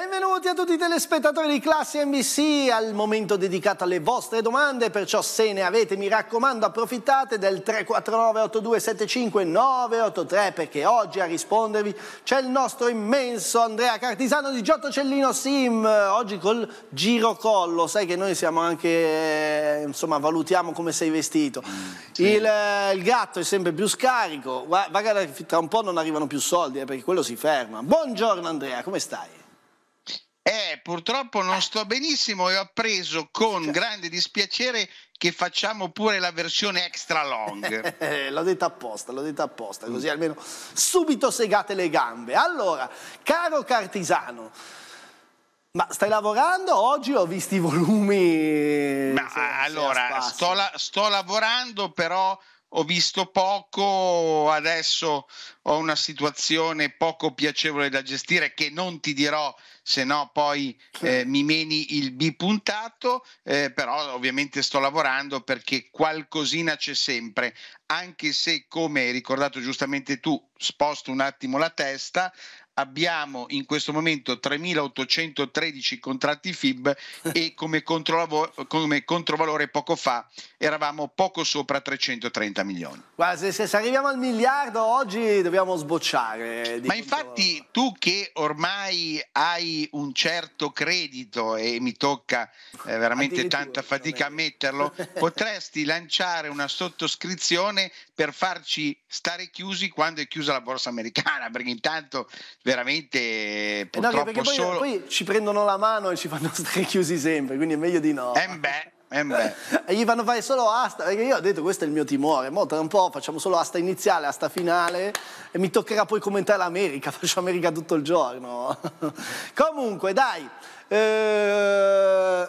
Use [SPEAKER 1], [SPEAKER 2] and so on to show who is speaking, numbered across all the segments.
[SPEAKER 1] Benvenuti a tutti i telespettatori di Classe NBC al momento dedicato alle vostre domande, perciò se ne avete mi raccomando approfittate del 349-8275-983 perché oggi a rispondervi c'è il nostro immenso Andrea Cartisano di Giotto Cellino Sim, oggi col girocollo, sai che noi siamo anche, eh, insomma valutiamo come sei vestito. Sì. Il, eh, il, gatto è sempre più scarico, guarda tra un po' non arrivano più soldi eh, perché quello si ferma. Buongiorno Andrea, come stai?
[SPEAKER 2] Eh, purtroppo non sto benissimo e ho appreso con cioè. grande dispiacere che facciamo pure la versione extra long.
[SPEAKER 1] Eh, l'ho detto apposta, l'ho detta apposta, mm. così almeno subito segate le gambe. Allora, caro Cartisano, ma stai lavorando? Oggi ho visto i volumi... Eh, ma, se,
[SPEAKER 2] allora, se sto, la, sto lavorando però ho visto poco, adesso ho una situazione poco piacevole da gestire che non ti dirò se no poi eh, mi meni il B puntato, eh, però ovviamente sto lavorando perché qualcosina c'è sempre, anche se come hai ricordato giustamente tu, sposto un attimo la testa, abbiamo in questo momento 3.813 contratti FIB e come, come, controvalore poco fa eravamo poco sopra 330 milioni.
[SPEAKER 1] Guarda, se, se arriviamo al miliardo oggi
[SPEAKER 2] dobbiamo sbocciare. Ma infatti tu che ormai hai un certo credito e mi tocca eh, veramente tanta fatica a metterlo, potresti lanciare una sottoscrizione per farci stare chiusi quando è chiusa la borsa americana, perché intanto veramente eh, eh, purtroppo no, poi, solo... poi ci
[SPEAKER 1] prendono la mano e ci fanno stare chiusi sempre, quindi è meglio di no. Eh beh. Eh e gli fanno fare solo asta, perché io ho detto questo è il mio timore, mo tra un po' facciamo solo asta iniziale, asta finale e mi toccherà poi commentare l'America, faccio America tutto il giorno. Comunque dai, eh,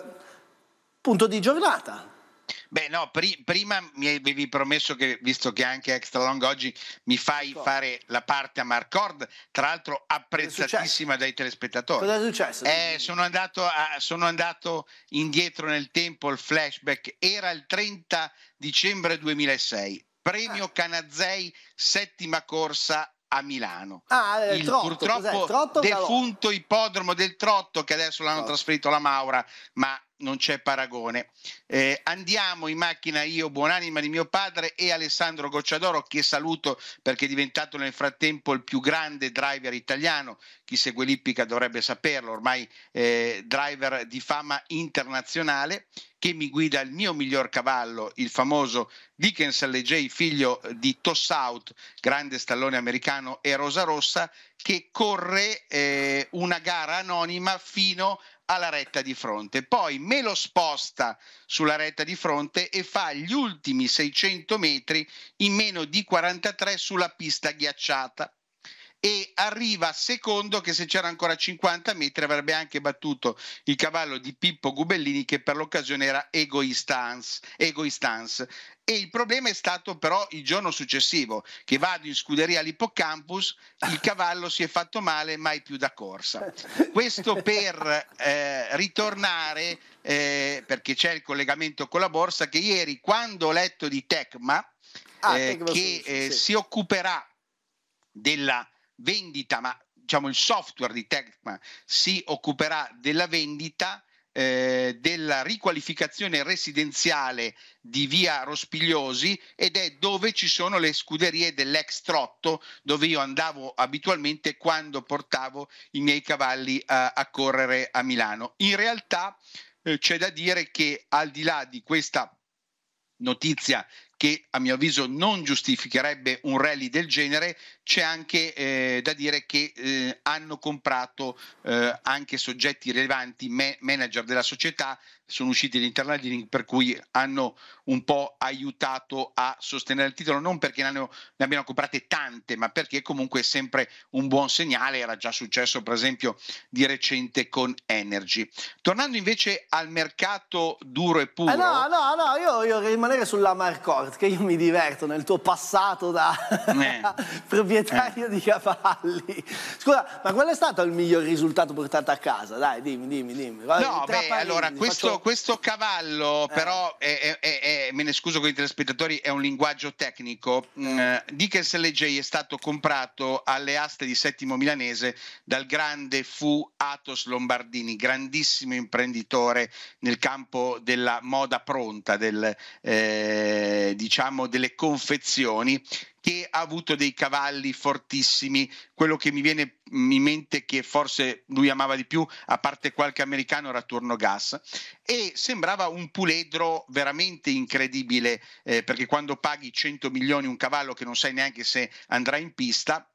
[SPEAKER 1] punto di giornata,
[SPEAKER 2] Beh, no, pri- prima mi avevi promesso che, visto che anche Extra Long oggi mi fai D'accordo. fare la parte a Marcord, tra l'altro apprezzatissima dai telespettatori. Cosa è successo? Eh, sono, andato a, sono andato indietro nel tempo, il flashback era il 30 dicembre 2006, premio ah. Canazzei, settima corsa a Milano. Ah, eh, il, trotto, purtroppo il trotto defunto ippodromo del Trotto che adesso l'hanno trotto. trasferito alla Maura, ma non c'è paragone. Eh, andiamo in macchina io, buonanima di mio padre e Alessandro Gocciadoro che saluto perché è diventato nel frattempo il più grande driver italiano, chi segue l'Ippica dovrebbe saperlo, ormai eh, driver di fama internazionale che mi guida il mio miglior cavallo, il famoso Dickens LJ, figlio di Tossout, grande stallone americano e Rosa Rossa, che corre eh, una gara anonima fino alla retta di fronte, poi me lo sposta sulla retta di fronte e fa gli ultimi 600 metri in meno di 43 sulla pista ghiacciata e arriva secondo che se c'era ancora 50 metri avrebbe anche battuto il cavallo di Pippo Gubellini che per l'occasione era Egoistance. Egoistance. E il problema è stato però il giorno successivo, che vado in scuderia all'Ippocampus, il cavallo si è fatto male, mai più da corsa. Questo per eh, ritornare, eh, perché c'è il collegamento con la borsa, che ieri quando ho letto di Tecma, ah, eh, Tecma che eh, sì. si occuperà della vendita, ma diciamo il software di Tecma si occuperà della vendita, eh, della riqualificazione residenziale di via Rospigliosi ed è dove ci sono le scuderie dell'ex trotto dove io andavo abitualmente quando portavo i miei cavalli a, a correre a Milano. In realtà eh, c'è da dire che al di là di questa notizia che a mio avviso non giustificherebbe un rally del genere, c'è anche eh, da dire che eh, hanno comprato eh, anche soggetti rilevanti, me- manager della società, sono usciti gli internazionali per cui hanno un po' aiutato a sostenere il titolo, non perché ne, hanno, ne, abbiano comprate tante, ma perché comunque è sempre un buon segnale, era già successo per esempio di recente con Energy. Tornando invece al mercato duro e puro... Eh no, no,
[SPEAKER 1] no, io vorrei rimanere sulla Marcord, che io mi diverto nel tuo passato da eh. proprietario eh. di cavalli. Scusa, ma qual è stato il miglior risultato portato a casa? Dai, dimmi, dimmi, dimmi. no, beh, allora questo
[SPEAKER 2] questo, cavallo, eh. però, è, è, è, me ne scuso con i telespettatori, è un linguaggio tecnico. Mm, Dickens LJ è stato comprato alle aste di Settimo Milanese dal grande fu Atos Lombardini, grandissimo imprenditore nel campo della moda pronta, del, eh, diciamo delle confezioni, che ha avuto dei cavalli fortissimi, quello che mi viene in mente che forse lui amava di più, a parte qualche americano, era Turno Gas, e sembrava un puledro veramente incredibile, eh, perché quando paghi 100 milioni un cavallo che non sai neanche se andrà in pista,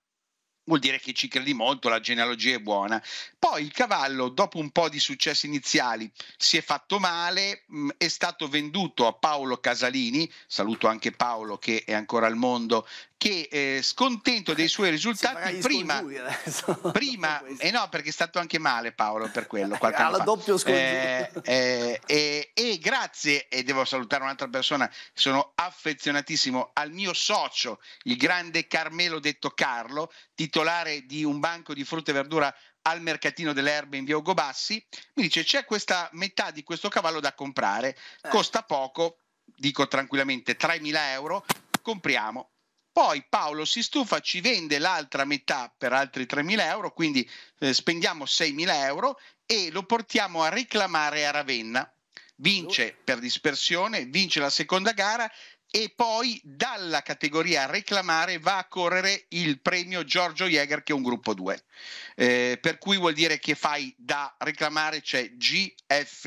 [SPEAKER 2] vuol dire che ci credi molto, la genealogia è buona. Poi il cavallo, dopo un po' di successi iniziali, si è fatto male, mm, è stato venduto a Paolo Casalini, saluto anche Paolo che è ancora al mondo, che eh, scontento dei suoi risultati prima, prima eh no perché è stato anche male Paolo per quello qualche anno doppio eh, eh, eh, e grazie e devo salutare un'altra persona sono affezionatissimo al mio socio il grande Carmelo detto Carlo titolare di un banco di frutta e verdura al mercatino delle erbe in via Ugobassi mi dice c'è questa metà di questo cavallo da comprare eh. costa poco dico tranquillamente 3.000 euro compriamo poi Paolo si stufa, ci vende l'altra metà per altri 3.000 euro, quindi eh, spendiamo 6.000 euro e lo portiamo a reclamare a Ravenna. Vince per dispersione, vince la seconda gara e poi dalla categoria reclamare va a correre il premio Giorgio Jäger che è un gruppo 2. Eh, per cui vuol dire che fai da reclamare c'è cioè F,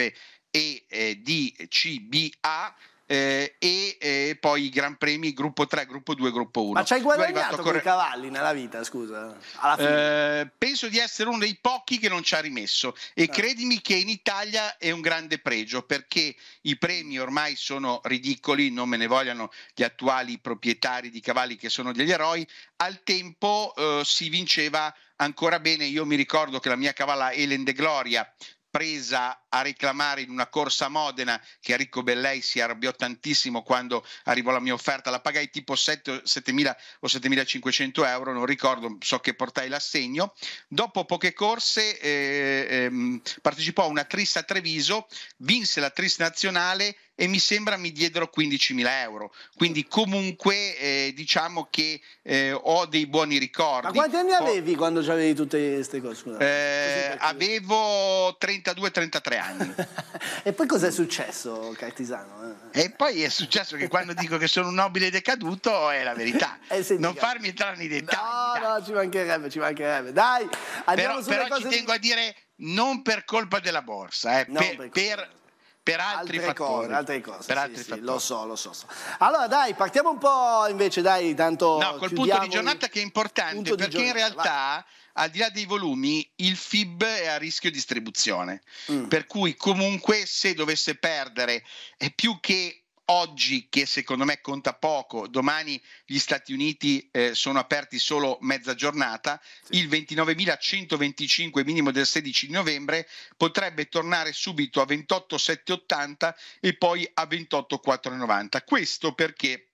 [SPEAKER 2] e eh, A eh, e eh, poi i Gran Premi gruppo 3, gruppo 2, gruppo 1. Ma ci hai guadagnato con i cavalli nella vita, scusa? Eh, penso di essere uno dei pochi che non ci ha rimesso e ah. credimi che in Italia è un grande pregio perché i premi ormai sono ridicoli, non me ne vogliano gli attuali proprietari di cavalli che sono degli eroi, al tempo eh, si vinceva ancora bene. Io mi ricordo che la mia cavalla Elen de Gloria presa a reclamare in una corsa a Modena che Enrico Bellei si arrabbiò tantissimo quando arrivò la mia offerta, la pagai tipo 7.000 o 7.500 euro, non ricordo, so che portai l'assegno. Dopo poche corse eh, ehm, partecipò a una Trista Treviso, vinse la Trista Nazionale e mi sembra mi diedero 15.000 euro. Quindi comunque eh, diciamo che eh, ho dei buoni ricordi. Ma quanti anni ho... avevi quando avevi tutte queste cose? Scusa, eh, avevo 32-33 anni. e poi cos'è successo, Cartisano? Eh? E poi è successo che quando dico che sono un nobile decaduto è la verità. Eh, senti, non eh. farmi entrare nei dettagli. No, dai. no, ci mancherebbe, ci mancherebbe. Dai, andiamo però, sulle però cose... Però ci tengo a dire non per colpa della borsa, eh, per, per, per, per altri altre fattori. Cose, altre cose, per sì, altri sì, lo so, lo so,
[SPEAKER 1] Allora dai, partiamo un po' invece, dai, tanto... No,
[SPEAKER 2] col punto di giornata che è
[SPEAKER 1] importante,
[SPEAKER 2] perché giornata, in realtà... Va al di là dei volumi, il FIB è a rischio distribuzione. Mm. Per cui, comunque, se dovesse perdere, è più che oggi che secondo me conta poco, domani gli Stati Uniti eh, sono aperti solo mezza giornata, sì. il 29.125 minimo del 16 novembre potrebbe tornare subito a 28.780 e poi a 28.490. Questo perché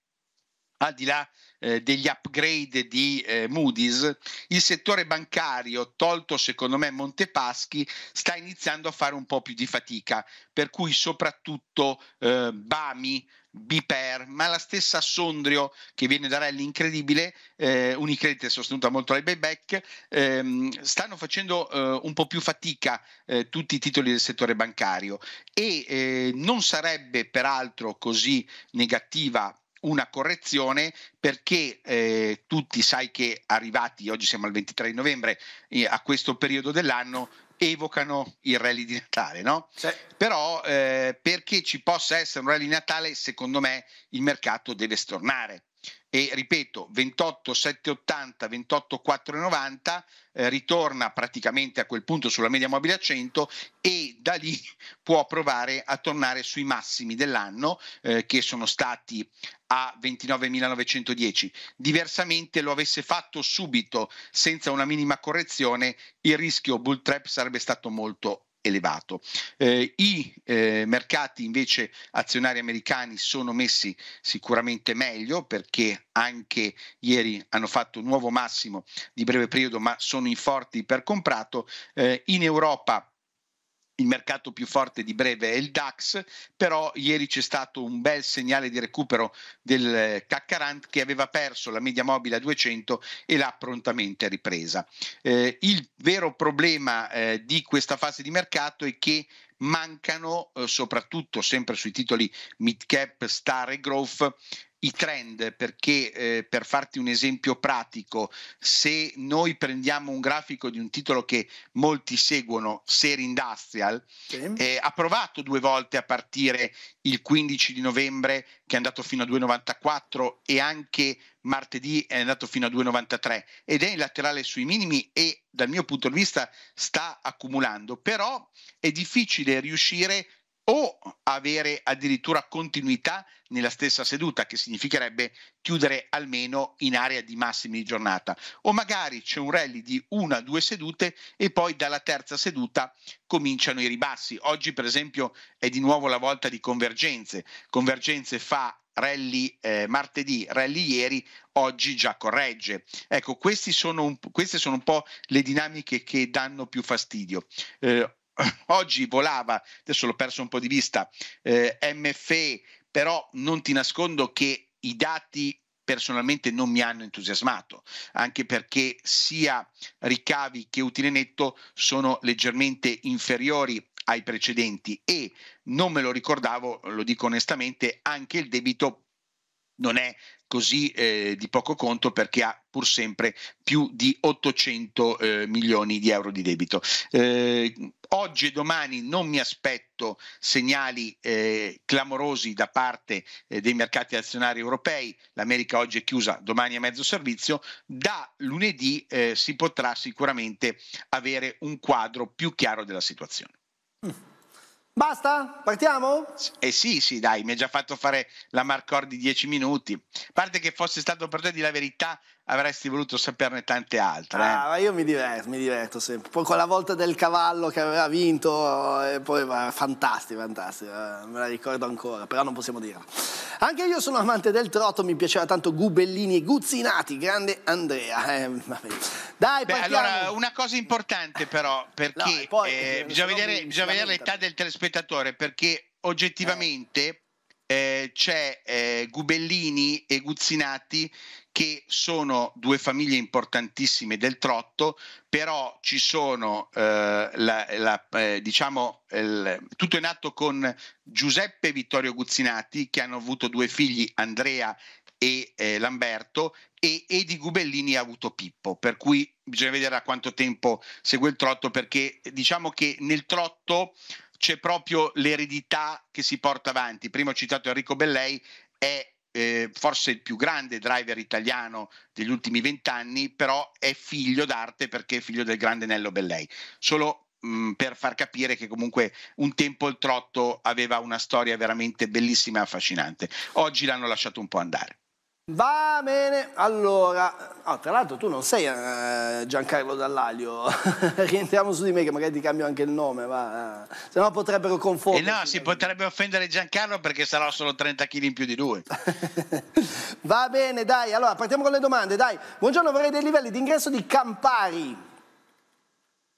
[SPEAKER 2] al di là eh, degli upgrade di eh, Moody's, il settore bancario, tolto secondo me Montepaschi, sta iniziando a fare un po' più di fatica, per cui soprattutto eh, Bami, Biper, ma la stessa Sondrio che viene da Rally incredibile, eh, Unicredit è sostenuta molto dai buyback, ehm, stanno facendo eh, un po' più fatica eh, tutti i titoli del settore bancario e eh, non sarebbe peraltro così negativa una correzione perché eh, tutti sai che arrivati, oggi siamo al 23 di novembre, eh, a questo periodo dell'anno evocano il rally di Natale, no? Sì. Però eh, perché ci possa essere un rally di Natale, secondo me il mercato deve stornare e ripeto 28,780, 28,490 eh, ritorna praticamente a quel punto sulla media mobile a 100 e da lì può provare a tornare sui massimi dell'anno eh, che sono stati a 29.910. Diversamente lo avesse fatto subito senza una minima correzione il rischio bull trap sarebbe stato molto elevato. Eh, I eh, mercati invece azionari americani sono messi sicuramente meglio perché anche ieri hanno fatto un nuovo massimo di breve periodo ma sono in forti per comprato. Eh, in Europa il mercato più forte di breve è il DAX, però ieri c'è stato un bel segnale di recupero del eh, CAC che aveva perso la media mobile a 200 e l'ha prontamente ripresa. Eh, il vero problema eh, di questa fase di mercato è che mancano eh, soprattutto sempre sui titoli mid cap, star e growth i trend, perché eh, per farti un esempio pratico, se noi prendiamo un grafico di un titolo che molti seguono, Ser Industrial, sì. eh, ha provato due volte a partire il 15 di novembre che è andato fino a 2,94 e anche martedì è andato fino a 2,93 ed è in laterale sui minimi e dal mio punto di vista sta accumulando, però è difficile riuscire a o avere addirittura continuità nella stessa seduta, che significherebbe chiudere almeno in area di massimi di giornata, o magari c'è un rally di una o due sedute e poi dalla terza seduta cominciano i ribassi. Oggi per esempio è di nuovo la volta di convergenze, convergenze fa rally eh, martedì, rally ieri, oggi già corregge. Ecco, sono un, queste sono un po' le dinamiche che danno più fastidio. Eh, oggi volava, adesso l'ho perso un po' di vista, eh, MFE, però non ti nascondo che i dati personalmente non mi hanno entusiasmato, anche perché sia ricavi che utile netto sono leggermente inferiori ai precedenti e non me lo ricordavo, lo dico onestamente, anche il debito non è così eh, di poco conto perché ha pur sempre più di 800 eh, milioni di euro di debito. Eh, Oggi e domani non mi aspetto segnali eh, clamorosi da parte eh, dei mercati azionari europei, l'America oggi è chiusa, domani è mezzo servizio, da lunedì eh, si potrà sicuramente avere un quadro più chiaro della situazione. Mm. Basta? Partiamo? Eh sì, sì, dai, mi ha già fatto fare la Marcor di dieci minuti. A parte che fosse stato per te di la verità, avresti voluto saperne tante altre. Eh? Ah, ma
[SPEAKER 1] io mi diverto, mi diverto sempre. Poi quella volta del cavallo che aveva vinto, e eh, poi va, fantastico, fantastico, eh, me la ricordo ancora, però non possiamo dirla. Anche io sono amante del trotto, mi piaceva tanto Gubellini e Guzzinati, grande Andrea. Eh,
[SPEAKER 2] Dai, Beh, allora, una cosa importante però, perché no, poi, eh, eh bisogna vedere, bisogna vedere l'età del telespettatore spettatore perché oggettivamente eh. eh, c'è eh, Gubellini e Guzzinati che sono due famiglie importantissime del trotto, però ci sono, eh, la, la, eh, diciamo, il, tutto è nato con Giuseppe e Vittorio Guzzinati, che hanno avuto due figli, Andrea e eh, Lamberto, e Edi Gubellini ha avuto Pippo, per cui bisogna vedere a quanto tempo segue il trotto, perché diciamo che nel trotto c'è proprio l'eredità che si porta avanti. Prima ho citato Enrico Bellei, è eh, forse il più grande driver italiano degli ultimi vent'anni, però è figlio d'arte perché è figlio del grande Nello Bellei. Solo mh, mm, per far capire che comunque un tempo il trotto aveva una storia veramente bellissima e affascinante. Oggi l'hanno lasciato un po' andare.
[SPEAKER 1] Va bene, allora, oh, tra l'altro tu non sei eh, Giancarlo Dall'Aglio, rientriamo su di me che magari ti cambio anche il nome, ma
[SPEAKER 2] eh, se no potrebbero confondere. Eh no, si potrebbe offendere Giancarlo perché sarò solo 30 kg in più di lui.
[SPEAKER 1] Va bene, dai, allora partiamo con le domande, dai. Buongiorno, vorrei dei livelli di ingresso di Campari.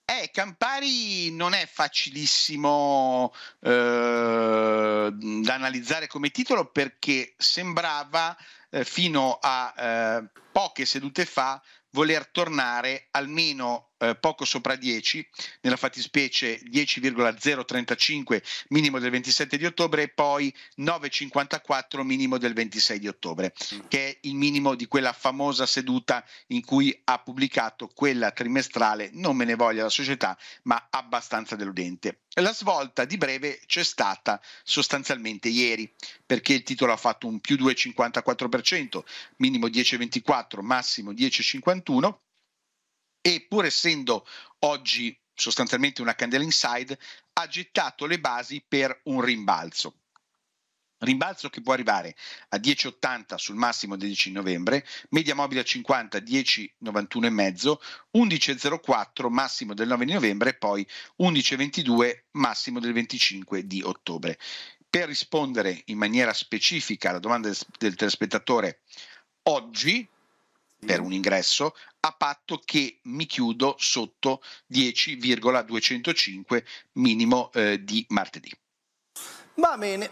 [SPEAKER 2] Eh, Campari non è facilissimo eh, da analizzare come titolo perché sembrava eh, fino a eh, poche sedute fa voler tornare almeno eh, poco sopra 10, nella fattispecie 10,035 minimo del 27 di ottobre e poi 9,54 minimo del 26 di ottobre, mm. che è il minimo di quella famosa seduta in cui ha pubblicato quella trimestrale, non me ne voglia la società, ma abbastanza deludente. La svolta di breve c'è stata sostanzialmente ieri, perché il titolo ha fatto un più 2,54%, minimo 10,24, massimo 10,51 e pur essendo oggi sostanzialmente una candela inside, ha gettato le basi per un rimbalzo. Rimbalzo che può arrivare a 10,80 sul massimo del 10 novembre, media mobile a 50, 10,91,5, 11,04 massimo del 9 novembre e poi 11,22 massimo del 25 di ottobre. Per rispondere in maniera specifica alla domanda del telespettatore, oggi per un ingresso a patto che mi chiudo sotto 10,205 minimo eh, di martedì.
[SPEAKER 1] Va bene,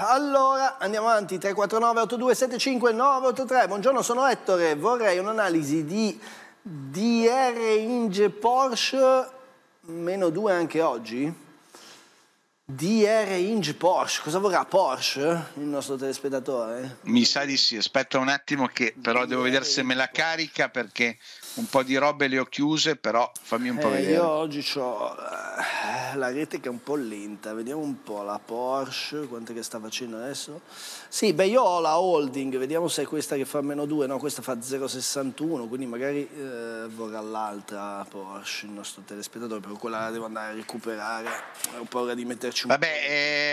[SPEAKER 1] allora andiamo avanti, 349 8275 983, buongiorno sono Ettore, vorrei un'analisi di DR Inge Porsche meno 2 anche oggi? DR Inge Porsche, cosa vorrà Porsche eh? il nostro telespettatore?
[SPEAKER 2] Mi sa di sì, aspetta un attimo che però devo vedere se me la carica perché un po' di robe le ho chiuse, però fammi un po' eh, vedere. Io
[SPEAKER 1] oggi ho eh, la rete che è un po' lenta, vediamo un po' la Porsche, quante che sta facendo adesso? Sì, beh io ho la holding, vediamo se è questa che fa meno 2, no questa fa 0,61, quindi magari eh, vorrà l'altra Porsche il nostro telespettatore, però quella la devo andare a recuperare,
[SPEAKER 2] ho paura di metterci un Vabbè,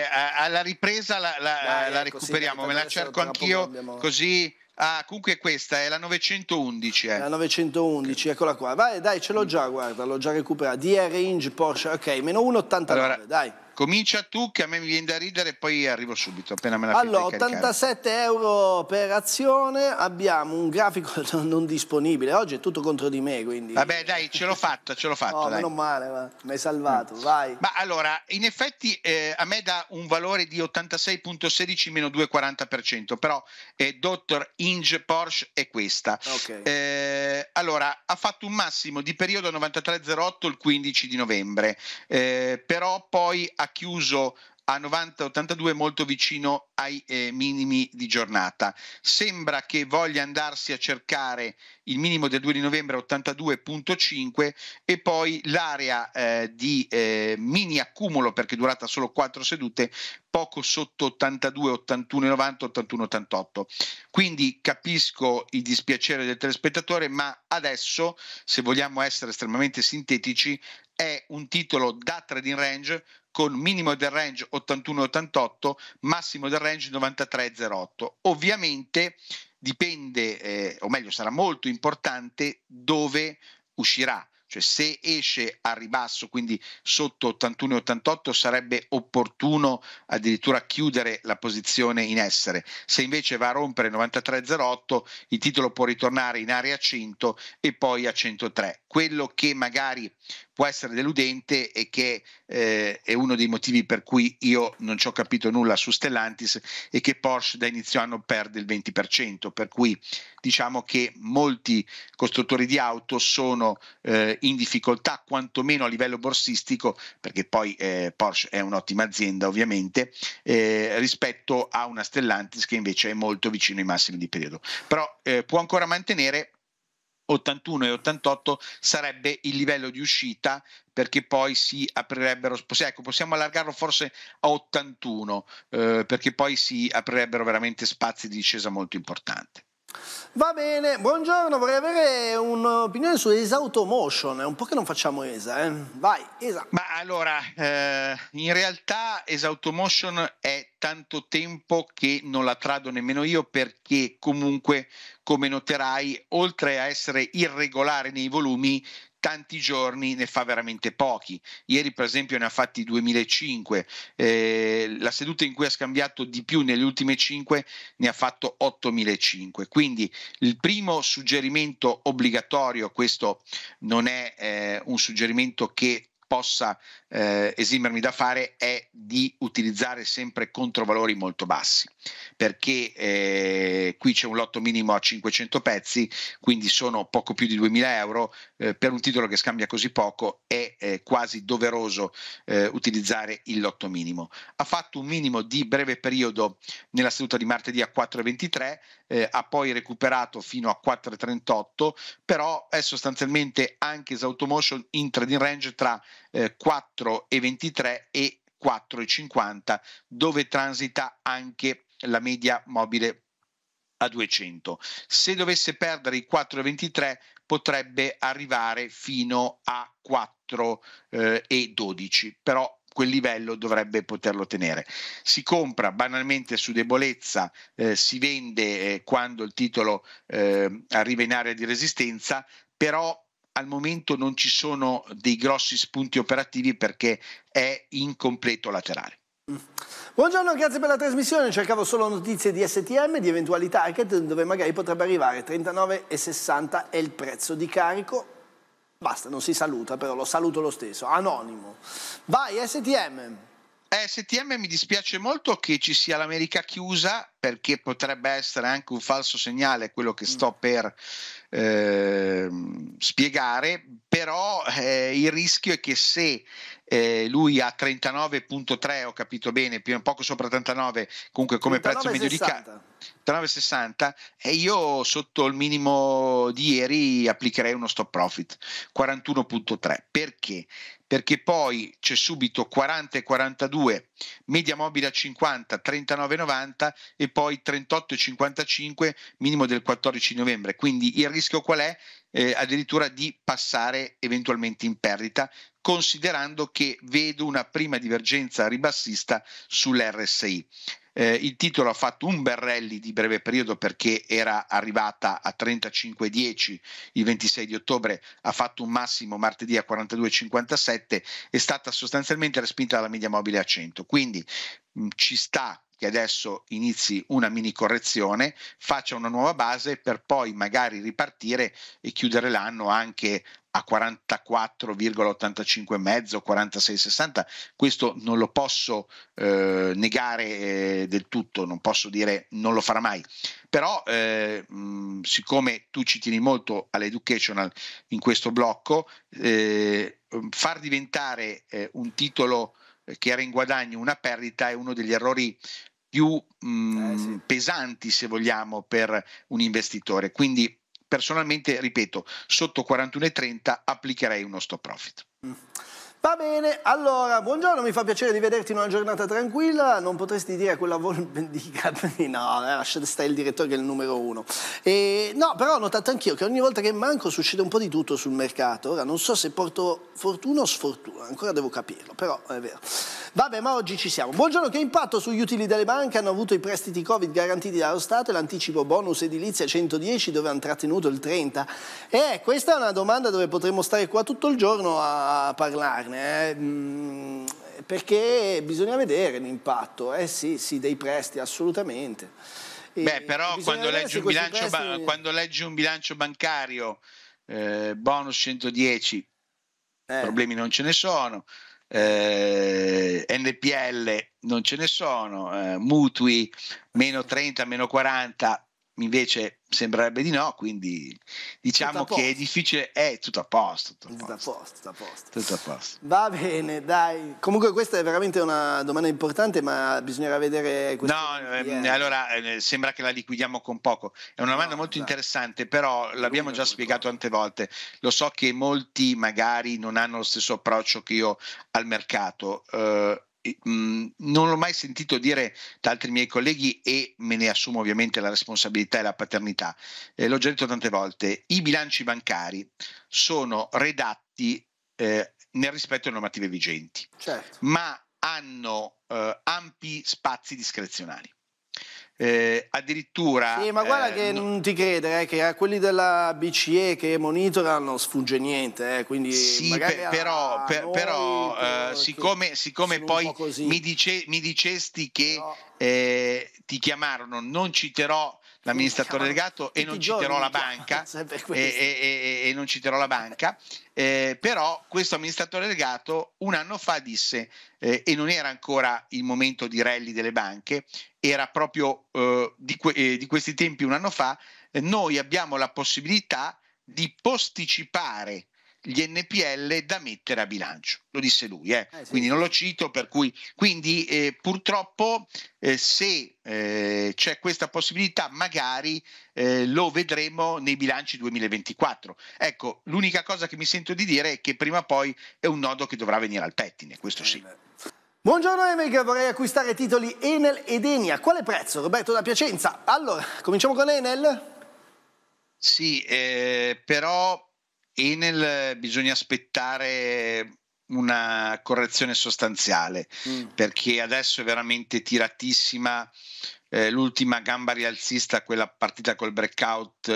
[SPEAKER 2] eh, alla ripresa la, la, Dai, la ecco, recuperiamo, me la cerco anch'io abbiamo... così Ah, comunque questa è la 911. Eh. La 911,
[SPEAKER 1] eccola qua. Vai, dai, ce l'ho già, guarda, l'ho già recuperata. DR Inge Porsche, ok, meno 1,89, allora, dai.
[SPEAKER 2] Comincia tu che a me mi viene da ridere e poi arrivo subito, appena me la Allora, 87
[SPEAKER 1] euro per azione, abbiamo un grafico non disponibile, oggi è tutto contro
[SPEAKER 2] di me, quindi... Vabbè dai, ce l'ho fatta, ce l'ho fatta. no, meno
[SPEAKER 1] male, ma mi hai salvato, mm. vai. Ma
[SPEAKER 2] allora, in effetti eh, a me dà un valore di 86.16 meno 2,40%, però eh, dottor Inge Porsche è questa. Okay. Eh, allora, ha fatto un massimo di periodo 93.08 il 15 di novembre, eh, però poi ha chiuso a 90-82 molto vicino ai eh, minimi di giornata. Sembra che voglia andarsi a cercare il minimo del 2 di novembre 82.5 e poi l'area eh, di eh, mini accumulo perché è durata solo 4 sedute poco sotto 82, 81, 90, 81, 88. Quindi capisco il dispiacere del telespettatore, ma adesso, se vogliamo essere estremamente sintetici, è un titolo da trading range con minimo del range 81-88, massimo del range 93-08. Ovviamente dipende, eh, o meglio sarà molto importante dove uscirà cioè se esce a ribasso, quindi sotto 81,88 sarebbe opportuno addirittura chiudere la posizione in essere, se invece va a rompere 93,08 il titolo può ritornare in area 100 e poi a 103 quello che magari può essere deludente e che eh, è uno dei motivi per cui io non ci ho capito nulla su Stellantis è che Porsche da inizio anno perde il 20%, per cui diciamo che molti costruttori di auto sono eh, in difficoltà quantomeno a livello borsistico, perché poi eh, Porsche è un'ottima azienda ovviamente, eh, rispetto a una Stellantis che invece è molto vicino ai massimi di periodo. Però eh, può ancora mantenere 81 e 88 sarebbe il livello di uscita perché poi si aprirebbero, ecco, possiamo allargarlo forse a 81 eh, perché poi si aprirebbero veramente spazi di discesa molto importanti.
[SPEAKER 1] Va bene, buongiorno, vorrei avere un'opinione su ESA Automotion, è un po' che non facciamo ESA, eh? vai ESA.
[SPEAKER 2] Ma allora, eh, in realtà ESA Automotion è tanto tempo che non la trado nemmeno io perché comunque, come noterai, oltre a essere irregolare nei volumi, tanti giorni ne fa veramente pochi. Ieri per esempio ne ha fatti 2005, eh, la seduta in cui ha scambiato di più nelle ultime 5 ne ha fatto 8005. Quindi il primo suggerimento obbligatorio, questo non è eh, un suggerimento che possa eh, esimermi da fare è di utilizzare sempre controvalori molto bassi, perché eh, qui c'è un lotto minimo a 500 pezzi, quindi sono poco più di 2000 euro, eh, per un titolo che scambia così poco è eh, quasi doveroso eh, utilizzare il lotto minimo. Ha fatto un minimo di breve periodo nella seduta di martedì a 4,23, eh, ha poi recuperato fino a 4,38, però è sostanzialmente anche Sautomotion in trading range tra 4,23 eh, e 4,50 dove transita anche la media mobile a 200. Se dovesse perdere i 4,23 potrebbe arrivare fino a 4,12, eh, però quel livello dovrebbe poterlo tenere. Si compra banalmente su debolezza, eh, si vende eh, quando il titolo eh, arriva in area di resistenza, però al momento non ci sono dei grossi spunti operativi perché è incompleto laterale.
[SPEAKER 1] Buongiorno, grazie per la trasmissione. Cercavo solo notizie di STM, di eventuali target, dove magari potrebbe arrivare 39,60 è il prezzo di carico. Basta, non si saluta, però lo saluto lo stesso, anonimo.
[SPEAKER 2] Vai, STM. Eh, STM mi dispiace molto che ci sia l'America chiusa perché potrebbe essere anche un falso segnale quello che mm. sto per eh, spiegare, però eh, il rischio è che se eh, lui a 39.3, ho capito bene, più, poco sopra 39, comunque come 39, prezzo medio di ca- 39.60 e io sotto il minimo di ieri applicherei uno stop profit 41.3 perché? perché poi c'è subito 40 e 42, media mobile a 50, 39,90 e poi 38,55 minimo del 14 novembre. Quindi il rischio qual è? Eh, addirittura di passare eventualmente in perdita, considerando che vedo una prima divergenza ribassista sull'RSI. Eh, il titolo ha fatto un bel rally di breve periodo perché era arrivata a 35,10 il 26 di ottobre, ha fatto un massimo martedì a 42,57, è stata sostanzialmente respinta dalla media mobile a 100. Quindi mh, ci sta che adesso inizi una mini correzione, faccia una nuova base per poi magari ripartire e chiudere l'anno anche a 44,85 e mezzo, 46,60. Questo non lo posso eh, negare eh, del tutto, non posso dire non lo farà mai. Però eh, mh, mm, siccome tu ci tieni molto all'educational in questo blocco, eh, mm, far diventare eh, un titolo che era in guadagno una perdita è uno degli errori più mh, eh mm, sì. pesanti, se vogliamo, per un investitore. Quindi personalmente, ripeto, sotto 41,30 applicherei uno stop profit. Mm.
[SPEAKER 1] Va bene, allora, buongiorno, mi fa piacere di vederti in una giornata tranquilla, non potresti dire a quella volpe di Volbendica, no, eh, lasciate stare il direttore che è il numero uno. E, no, però ho notato anch'io che ogni volta che manco succede un po' di tutto sul mercato, ora non so se porto fortuna o sfortuna, ancora devo capirlo, però è vero. Vabbè, ma oggi ci siamo. Buongiorno, che impatto sugli utili delle banche hanno avuto i prestiti Covid garantiti dallo Stato e l'anticipo bonus edilizia 110 dove hanno trattenuto il 30? Eh, questa è una domanda dove potremmo stare qua tutto il giorno a parlarne parlarne, eh, mm, perché bisogna vedere l'impatto, eh sì, sì, dei prestiti assolutamente. E Beh, però quando leggi, prestiti...
[SPEAKER 2] quando leggi, un bilancio bancario, eh, bonus 110, eh. problemi non ce ne sono, eh, NPL non ce ne sono, eh, mutui meno 30, meno 40, invece sembrerebbe di no, quindi diciamo che è difficile, è eh, tutto a posto. Tutto a posto, tutto a posto. Tutto a posto.
[SPEAKER 1] Va bene, dai. Comunque questa è veramente una domanda importante, ma bisognerà vedere... No,
[SPEAKER 2] ehm, eh. allora eh, sembra che la liquidiamo con poco. È una domanda no, molto esatto. interessante, però l'abbiamo Lungo già spiegato tante volte. Lo so che molti magari non hanno lo stesso approccio che io al mercato. Eh, non l'ho mai sentito dire da altri miei colleghi e me ne assumo ovviamente la responsabilità e la paternità. Eh, l'ho già detto tante volte, i bilanci bancari sono redatti eh, nel rispetto delle normative vigenti, certo. ma hanno eh, ampi spazi discrezionali eh, addirittura... Sì, ma guarda eh, che non
[SPEAKER 1] ti credere, eh, che a quelli della BCE che monitorano sfugge niente, eh, quindi... Sì, per, però, per, noi, però per, eh, siccome, siccome poi
[SPEAKER 2] mi, dice, mi, dicesti che no. Eh, ti chiamarono, non citerò l'amministratore delegato e non citerò la banca e, eh, non citerò la banca però questo amministratore delegato un anno fa disse eh, e non era ancora il momento di rally delle banche era proprio eh, di, que- eh, di, questi tempi un anno fa, eh, noi abbiamo la possibilità di posticipare gli NPL da mettere a bilancio, lo disse lui, eh. Eh, sì. quindi non lo cito, per cui quindi eh, purtroppo eh, se eh, c'è questa possibilità magari lo vedremo nei bilanci 2024. Ecco, l'unica cosa che mi sento di dire è che prima o poi è un nodo che dovrà venire al pettine, questo sì.
[SPEAKER 1] Buongiorno America, vorrei acquistare titoli Enel ed Enia. Quale prezzo? Roberto da Piacenza. Allora, cominciamo con Enel?
[SPEAKER 2] Sì, eh, però Enel eh, bisogna aspettare una correzione sostanziale mm. perché adesso è veramente tiratissima eh, l'ultima gamba rialzista, quella partita col breakout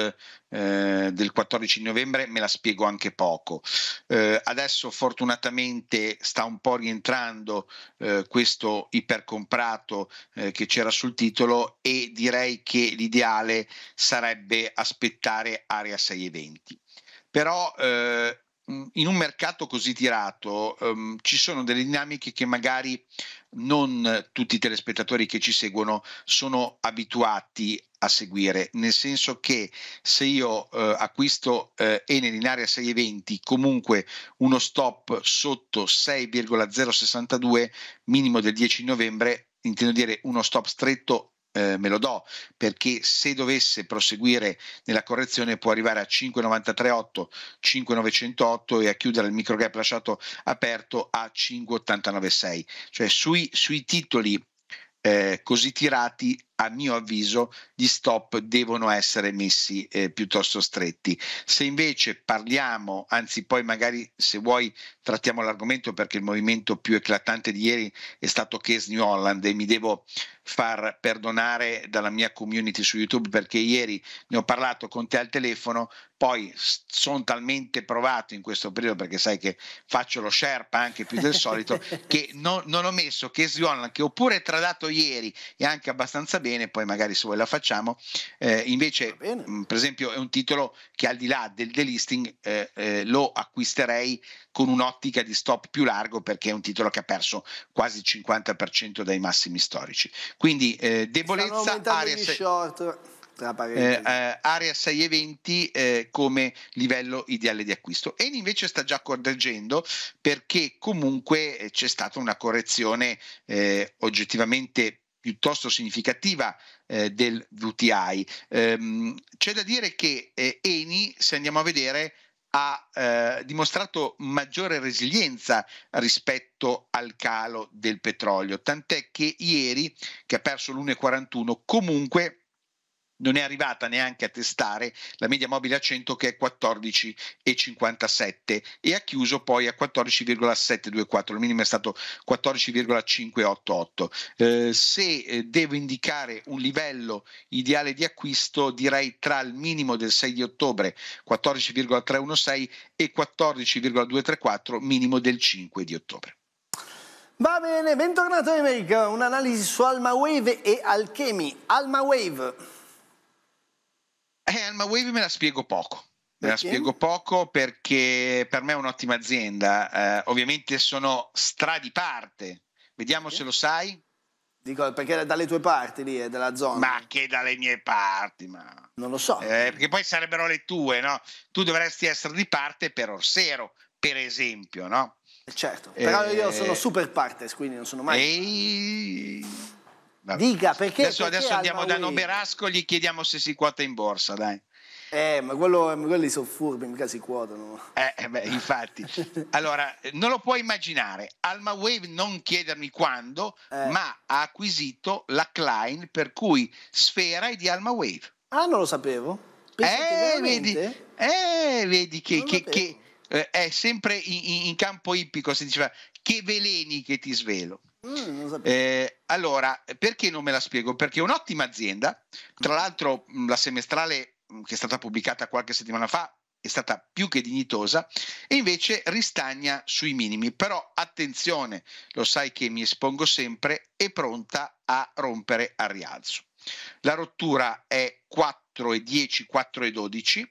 [SPEAKER 2] eh, del 14 novembre, me la spiego anche poco. Eh, adesso fortunatamente sta un po' rientrando eh, questo ipercomprato eh, che c'era sul titolo e direi che l'ideale sarebbe aspettare area 6 e però eh, Mm, in un mercato così tirato um, ci sono delle dinamiche che magari non tutti i telespettatori che ci seguono sono abituati a seguire, nel senso che se io eh, acquisto eh, Enel in area 6,20 comunque uno stop sotto 6,062 minimo del 10 novembre intendo dire uno stop stretto eh, me lo do, perché se dovesse proseguire nella correzione può arrivare a 5,938, 5,908 e a chiudere il micro gap lasciato aperto a 5,896. Cioè sui, sui titoli eh, così tirati a mio avviso gli stop devono essere messi eh, piuttosto stretti. Se invece parliamo, anzi poi magari se vuoi trattiamo l'argomento perché il movimento più eclatante di ieri è stato Case New Holland e mi devo far perdonare dalla mia community su YouTube perché ieri ne ho parlato con te al telefono, poi sono talmente provato in questo periodo perché sai che faccio lo sherpa anche più del solito che no, non ho messo Case New Holland che ho pure tradato ieri e anche abbastanza bene, poi magari se vuoi la facciamo. Eh, invece, per esempio, è un titolo che al di là del delisting eh, eh, lo acquisterei con un'ottica di stop più largo perché è un titolo che ha perso quasi il 50% dai massimi storici. Quindi eh, debolezza, area 6, eh, eh, area 6,20 come livello ideale di acquisto. E invece sta già correggendo perché comunque c'è stata una correzione oggettivamente piuttosto significativa eh, del VTI. Ehm, c'è da dire che eh, Eni, se andiamo a vedere, ha eh, dimostrato maggiore resilienza rispetto al calo del petrolio, tant'è che ieri, che ha perso l'1,41, comunque non è arrivata neanche a testare la media mobile a 100 che è 14,57 e ha chiuso poi a 14,724, il minimo è stato 14,588. Eh, se eh, devo indicare un livello ideale di acquisto direi tra il minimo del 6 di ottobre 14,316 e 14,234 minimo del 5 di ottobre.
[SPEAKER 1] Va bene, bentornato Emerick, un'analisi su Alma Wave e Alchemy. Alma Wave
[SPEAKER 2] eh, Alma Wave me la spiego poco. Me la spiego poco perché per me è un'ottima azienda. Eh, ovviamente sono stra di parte. Vediamo okay. se lo sai. Dico, perché è dalle tue parti lì, è eh, della zona. Ma che dalle mie parti, ma... Non lo so. Eh, perché poi sarebbero le tue, no? Tu dovresti essere di parte per Orsero, per esempio, no? Eh, certo, eh, però eh... io sono
[SPEAKER 1] super partes, quindi non sono mai... Ehi... Dica perché. Adesso, perché adesso andiamo da Noberasco, gli chiediamo se si quota in borsa, dai. Eh, ma quello, quelli sono furbi, mica si quotano.
[SPEAKER 2] Eh, eh beh, infatti. allora, non lo puoi immaginare. Alma Wave, non chiedermi quando, eh. ma ha acquisito la Klein, per cui Sfera è di Alma Wave. Ah, non lo sapevo. Eh vedi, eh, vedi, che, che, che eh, è sempre in, in campo ippico si diceva che veleni che ti svelo. Mm, eh, allora, perché non me la spiego? Perché è un'ottima azienda, tra l'altro mm, la semestrale mm, che è stata pubblicata qualche settimana fa è stata più che dignitosa e invece ristagna sui minimi, però attenzione, lo sai che mi espongo sempre, è pronta a rompere al rialzo. La rottura è 4,10, 4,12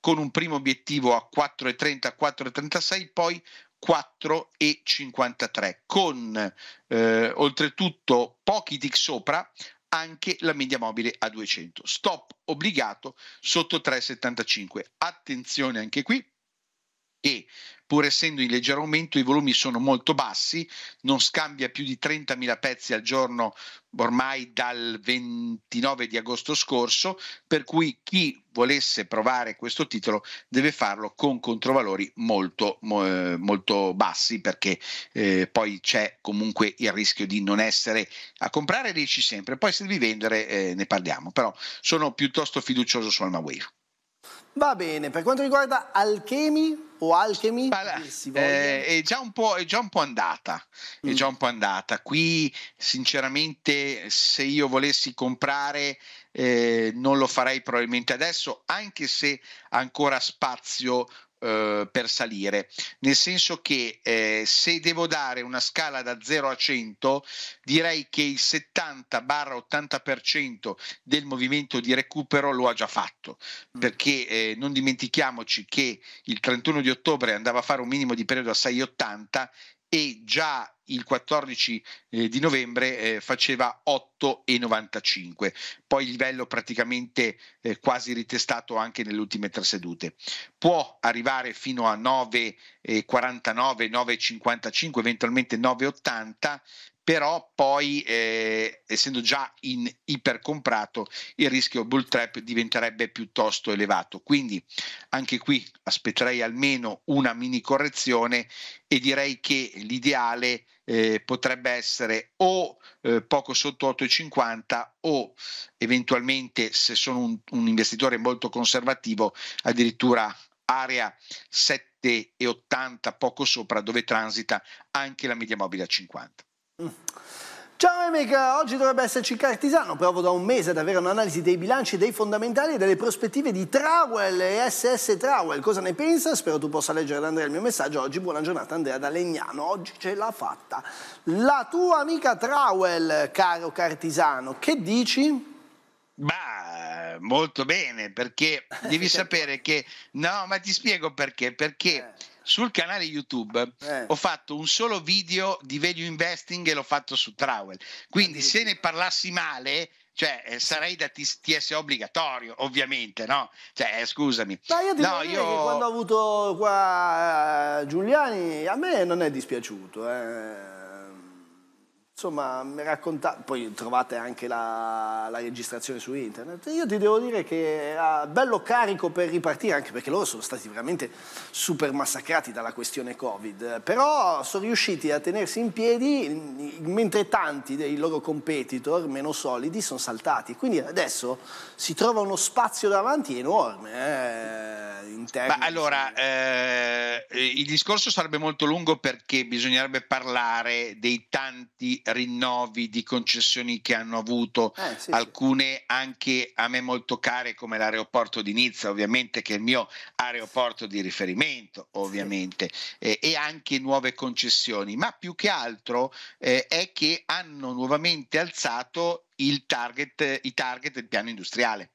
[SPEAKER 2] con un primo obiettivo a 4,30, 4,36, poi 4,53 con eh, oltretutto pochi tick sopra anche la media mobile a 200 stop obbligato sotto 3,75 attenzione anche qui e pur essendo in leggero aumento i volumi sono molto bassi, non scambia più di 30.000 pezzi al giorno ormai dal 29 di agosto scorso, per cui chi volesse provare questo titolo deve farlo con controvalori molto, eh, molto bassi perché eh, poi c'è comunque il rischio di non essere a comprare riesci sempre, poi se devi vendere eh, ne parliamo, però sono piuttosto fiducioso su Alma Wave.
[SPEAKER 1] Va bene, per quanto riguarda Alchemy o Alchemy Parla,
[SPEAKER 2] eh, è, già un po', è già un po' andata, mm. è già un po' andata. Qui sinceramente se io volessi comprare eh, non lo farei probabilmente adesso, anche se ancora spazio eh, per salire, nel senso che eh, se devo dare una scala da 0 a 100, direi che il 70-80% del movimento di recupero lo ha già fatto, mm. perché eh, non dimentichiamoci che il 31 di ottobre andava a fare un minimo di periodo a 6,80 e già il 14 eh, di novembre eh, faceva 8,95, poi il livello praticamente eh, quasi ritestato anche nelle ultime tre sedute. Può arrivare fino a 9,49, 9,55, eventualmente 9,80, però poi eh, essendo già in ipercomprato il rischio bull trap diventerebbe piuttosto elevato quindi anche qui aspetterei almeno una mini correzione e direi che l'ideale eh, potrebbe essere o eh, poco sotto 8,50 o eventualmente se sono un, un investitore molto conservativo addirittura area 7,80 poco sopra dove transita anche la media mobile a 50
[SPEAKER 1] Ciao Amica, oggi dovrebbe esserci Cartisano, provo da un mese ad avere un'analisi dei bilanci, dei fondamentali e delle prospettive di Trawell e SS Trawell. Cosa ne pensa? Spero tu possa leggere da Andrea il mio messaggio oggi. Buona giornata Andrea da Legnano, oggi ce l'ha fatta. La tua amica Trawell, caro Cartisano, che dici?
[SPEAKER 2] Bah, molto bene, perché devi sapere che... No, ma ti spiego perché, perché... Eh sul canale YouTube eh. ho fatto un solo video di value investing e l'ho fatto su Trowel. Quindi se ne parlassi male, cioè eh, sarei da TS obbligatorio, ovviamente, no? Cioè, eh, scusami. Ma io ti no, io... che quando
[SPEAKER 1] ho avuto qua eh, Giuliani, a me non è dispiaciuto, eh Insomma, mi racconta... poi trovate anche la, la, registrazione su internet. Io ti devo dire che era bello carico per ripartire, anche perché loro sono stati veramente super massacrati dalla questione Covid. Però sono riusciti a tenersi in piedi mentre tanti dei loro competitor meno solidi sono saltati. Quindi adesso si trova uno spazio davanti enorme. Eh, in Ma allora,
[SPEAKER 2] eh, il discorso sarebbe molto lungo perché bisognerebbe parlare dei tanti rinnovi di concessioni che hanno avuto, eh, sì, alcune sì. anche a me molto care come l'aeroporto di Nizza, ovviamente che è il mio aeroporto di riferimento, ovviamente, sì. eh, e anche nuove concessioni, ma più che altro eh, è che hanno nuovamente alzato il target, i target del piano industriale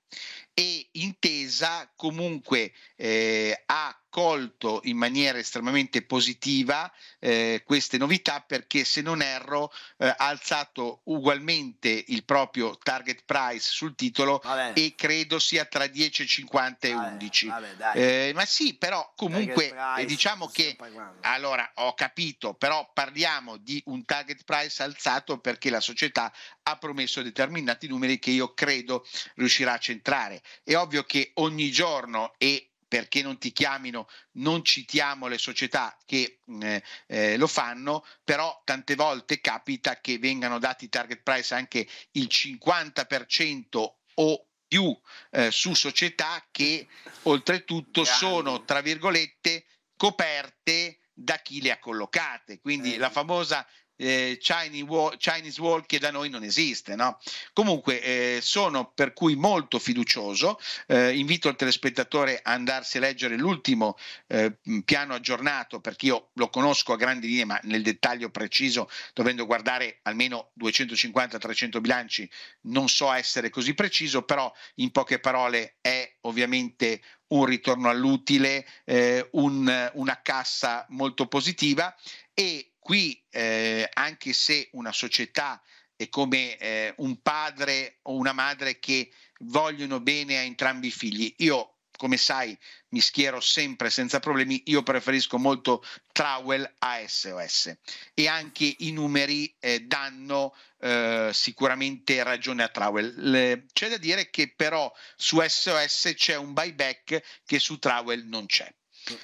[SPEAKER 2] e intesa comunque eh, a accolto in maniera estremamente positiva eh, queste novità perché se non erro eh, ha alzato ugualmente il proprio target price sul titolo e credo sia tra 10,50 e 11. Vabbè, vabbè, eh, ma sì, però comunque eh, price, diciamo che allora ho capito, però parliamo di un target price alzato perché la società ha promesso determinati numeri che io credo riuscirà a centrare. È ovvio che ogni giorno e perché non ti chiamino, non citiamo le società che eh, eh, lo fanno, però tante volte capita che vengano dati target price anche il 50% o più eh, su società che oltretutto sono, tra virgolette, coperte da chi le ha collocate. Quindi eh. la famosa eh, Chinese Wall che da noi non esiste. No? Comunque eh, sono per cui molto fiducioso, eh, invito il telespettatore a andarsi a leggere l'ultimo eh, piano aggiornato perché io lo conosco a grandi linee ma nel dettaglio preciso dovendo guardare almeno 250-300 bilanci non so essere così preciso però in poche parole è ovviamente un ritorno all'utile, eh, un, una cassa molto positiva e qui eh, anche se una società è come eh, un padre o una madre che vogliono bene a entrambi i figli, io come sai mi schiero sempre senza problemi, io preferisco molto Trowel a SOS e anche i numeri eh, danno eh, sicuramente ragione a Trowel. Le, c'è da dire che però su SOS c'è un buyback che su Trowel non c'è.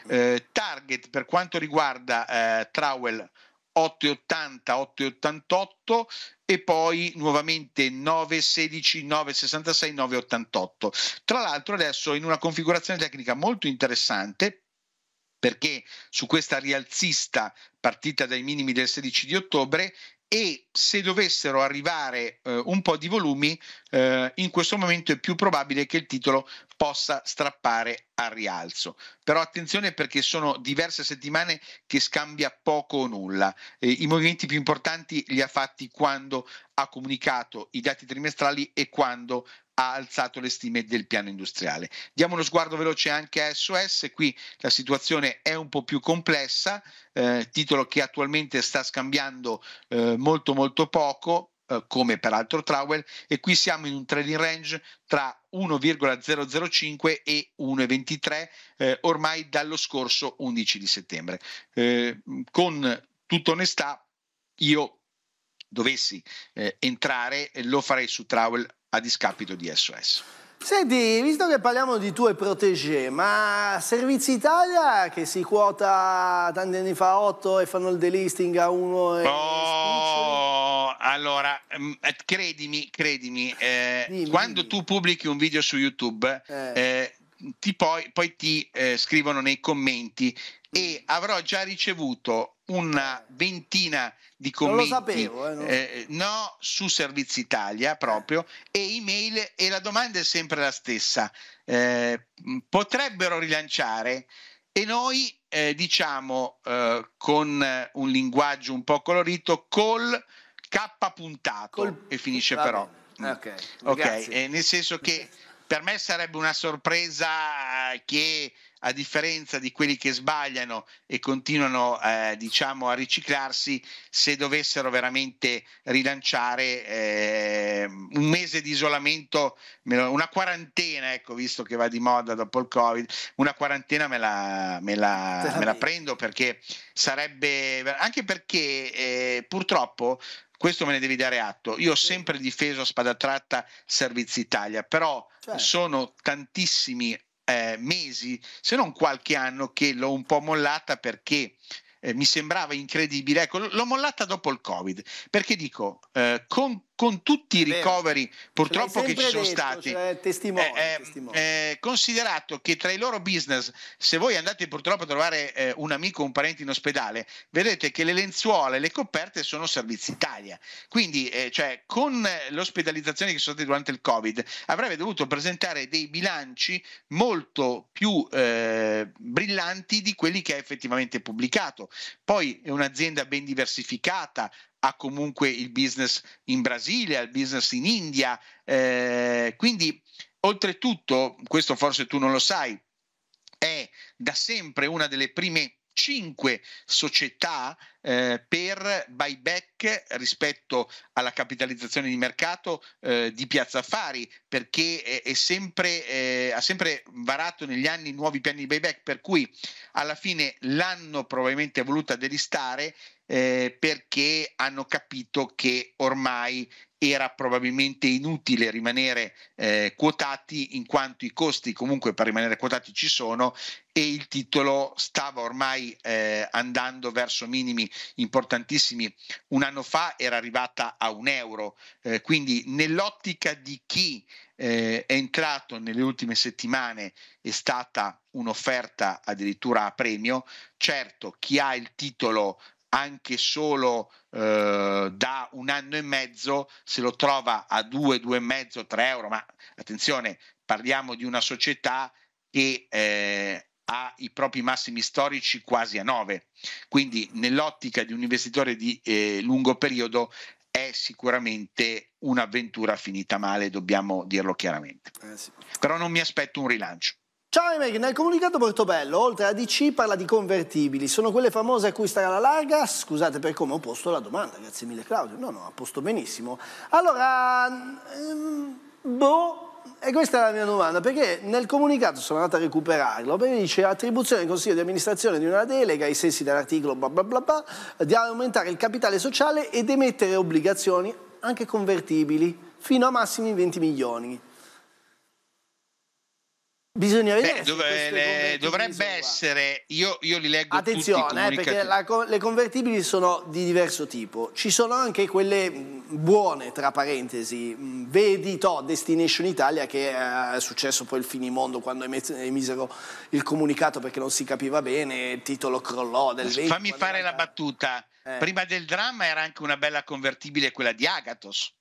[SPEAKER 2] Eh, target per quanto riguarda eh, Trowel 8,80, 8,88 e poi nuovamente 916, 966, 988. Tra l'altro adesso in una configurazione tecnica molto interessante perché su questa rialzista partita dai minimi del 16 di ottobre e se dovessero arrivare eh, un po' di volumi, eh, in questo momento è più probabile che il titolo possa strappare al rialzo. Però attenzione perché sono diverse settimane che scambia poco o nulla. Eh, I movimenti più importanti li ha fatti quando ha comunicato i dati trimestrali e quando ha alzato le stime del piano industriale. Diamo uno sguardo veloce anche a SOS, qui la situazione è un po' più complessa, eh, titolo che attualmente sta scambiando eh, molto molto poco, eh, come peraltro Trowell, e qui siamo in un trading range tra 1,005 e 1,23 eh, ormai dallo scorso 11 di settembre. Eh, con tutta onestà, io dovessi eh, entrare lo farei su Trowell a discapito di SOS.
[SPEAKER 1] Senti, visto che parliamo di tue protégé, ma Servizi Italia che si quota tanti anni fa a 8 e fanno il delisting a uno e...
[SPEAKER 2] Oh, allora, mm, eh, credimi, credimi, eh, quando tu pubblichi un video su YouTube, eh. Eh, ti poi, poi, ti eh, scrivono nei commenti e avrò già ricevuto una ventina di commenti sapevo, eh, non... eh, no, su Servizi Italia proprio e email e la domanda è sempre la stessa eh, potrebbero rilanciare e noi eh, diciamo eh, con un linguaggio un po' colorito col K puntato col... e finisce Va però bene. ok,
[SPEAKER 1] mm. okay.
[SPEAKER 2] nel senso che per me sarebbe una sorpresa che a differenza di quelli che sbagliano e continuano eh, diciamo a riciclarsi se dovessero veramente rilanciare eh, un mese di isolamento una quarantena ecco visto che va di moda dopo il covid una quarantena me la, me la, me la prendo perché sarebbe anche perché eh, purtroppo questo me ne devi dare atto. Io ho sempre difeso a spada tratta Servizi Italia, però certo. sono tantissimi eh, mesi, se non qualche anno, che l'ho un po' mollata perché eh, mi sembrava incredibile. Ecco, l'ho mollata dopo il Covid, perché dico, eh, con con tutti i ricoveri purtroppo che ci sono detto, stati, cioè, testimone, eh, eh testimone. Eh, considerato che tra i loro business, se voi andate purtroppo a trovare eh, un amico o un parente in ospedale, vedete che le lenzuola e le coperte sono Servizi Italia. Quindi, eh, cioè, con l'ospedalizzazione che sono state durante il Covid, avrebbe dovuto presentare dei bilanci molto più eh, brillanti di quelli che ha effettivamente pubblicato. Poi è un'azienda ben diversificata, ha comunque il business in Brasile, ha il business in India. Eh, quindi, oltretutto, questo forse tu non lo sai, è da sempre una delle prime 5 società eh, per buyback rispetto alla capitalizzazione di mercato eh, di Piazza Affari perché è, è sempre, eh, ha sempre varato negli anni nuovi piani di buyback per cui alla fine l'hanno probabilmente voluta delistare eh, perché hanno capito che ormai era probabilmente inutile rimanere eh, quotati in quanto i costi comunque per rimanere quotati ci sono e il titolo stava ormai eh, andando verso minimi importantissimi. Un anno fa era arrivata a un euro, eh, quindi nell'ottica di chi eh, è entrato nelle ultime settimane è stata un'offerta addirittura a premio. Certo, chi ha il titolo anche solo eh, da un anno e mezzo, se lo trova a 2, 2,5, 3 euro, ma attenzione, parliamo di una società che eh, ha i propri massimi storici quasi a 9, quindi nell'ottica di un investitore di eh, lungo periodo è sicuramente un'avventura finita male, dobbiamo dirlo chiaramente. Eh sì. Però non mi aspetto un rilancio.
[SPEAKER 1] Ciao Emery, nel comunicato Portobello, oltre a DC, parla di convertibili. Sono quelle famose a cui stare alla larga? Scusate per come ho posto la domanda, grazie mille Claudio. No, no, ha posto benissimo. Allora, ehm, boh, e questa è la mia domanda, perché nel comunicato sono andato a recuperarlo, perché dice attribuzione al Consiglio di amministrazione di una delega ai sensi dell'articolo bla bla bla bla di aumentare il capitale sociale ed emettere obbligazioni anche convertibili fino a massimi 20 milioni.
[SPEAKER 2] Bisogna vedere. Beh, dovre, le, dovrebbe essere, io, io, li leggo Attenzione, tutti, eh, perché la,
[SPEAKER 1] le convertibili sono di diverso tipo. Ci sono anche quelle mm, buone, tra parentesi. Mm, vedi To, Destination Italia, che eh, è successo poi il finimondo quando emisero il comunicato perché non si capiva bene, il titolo
[SPEAKER 2] crollò del 20. Fammi fare la battuta. Eh. Prima del dramma era anche una bella convertibile quella di Agatos.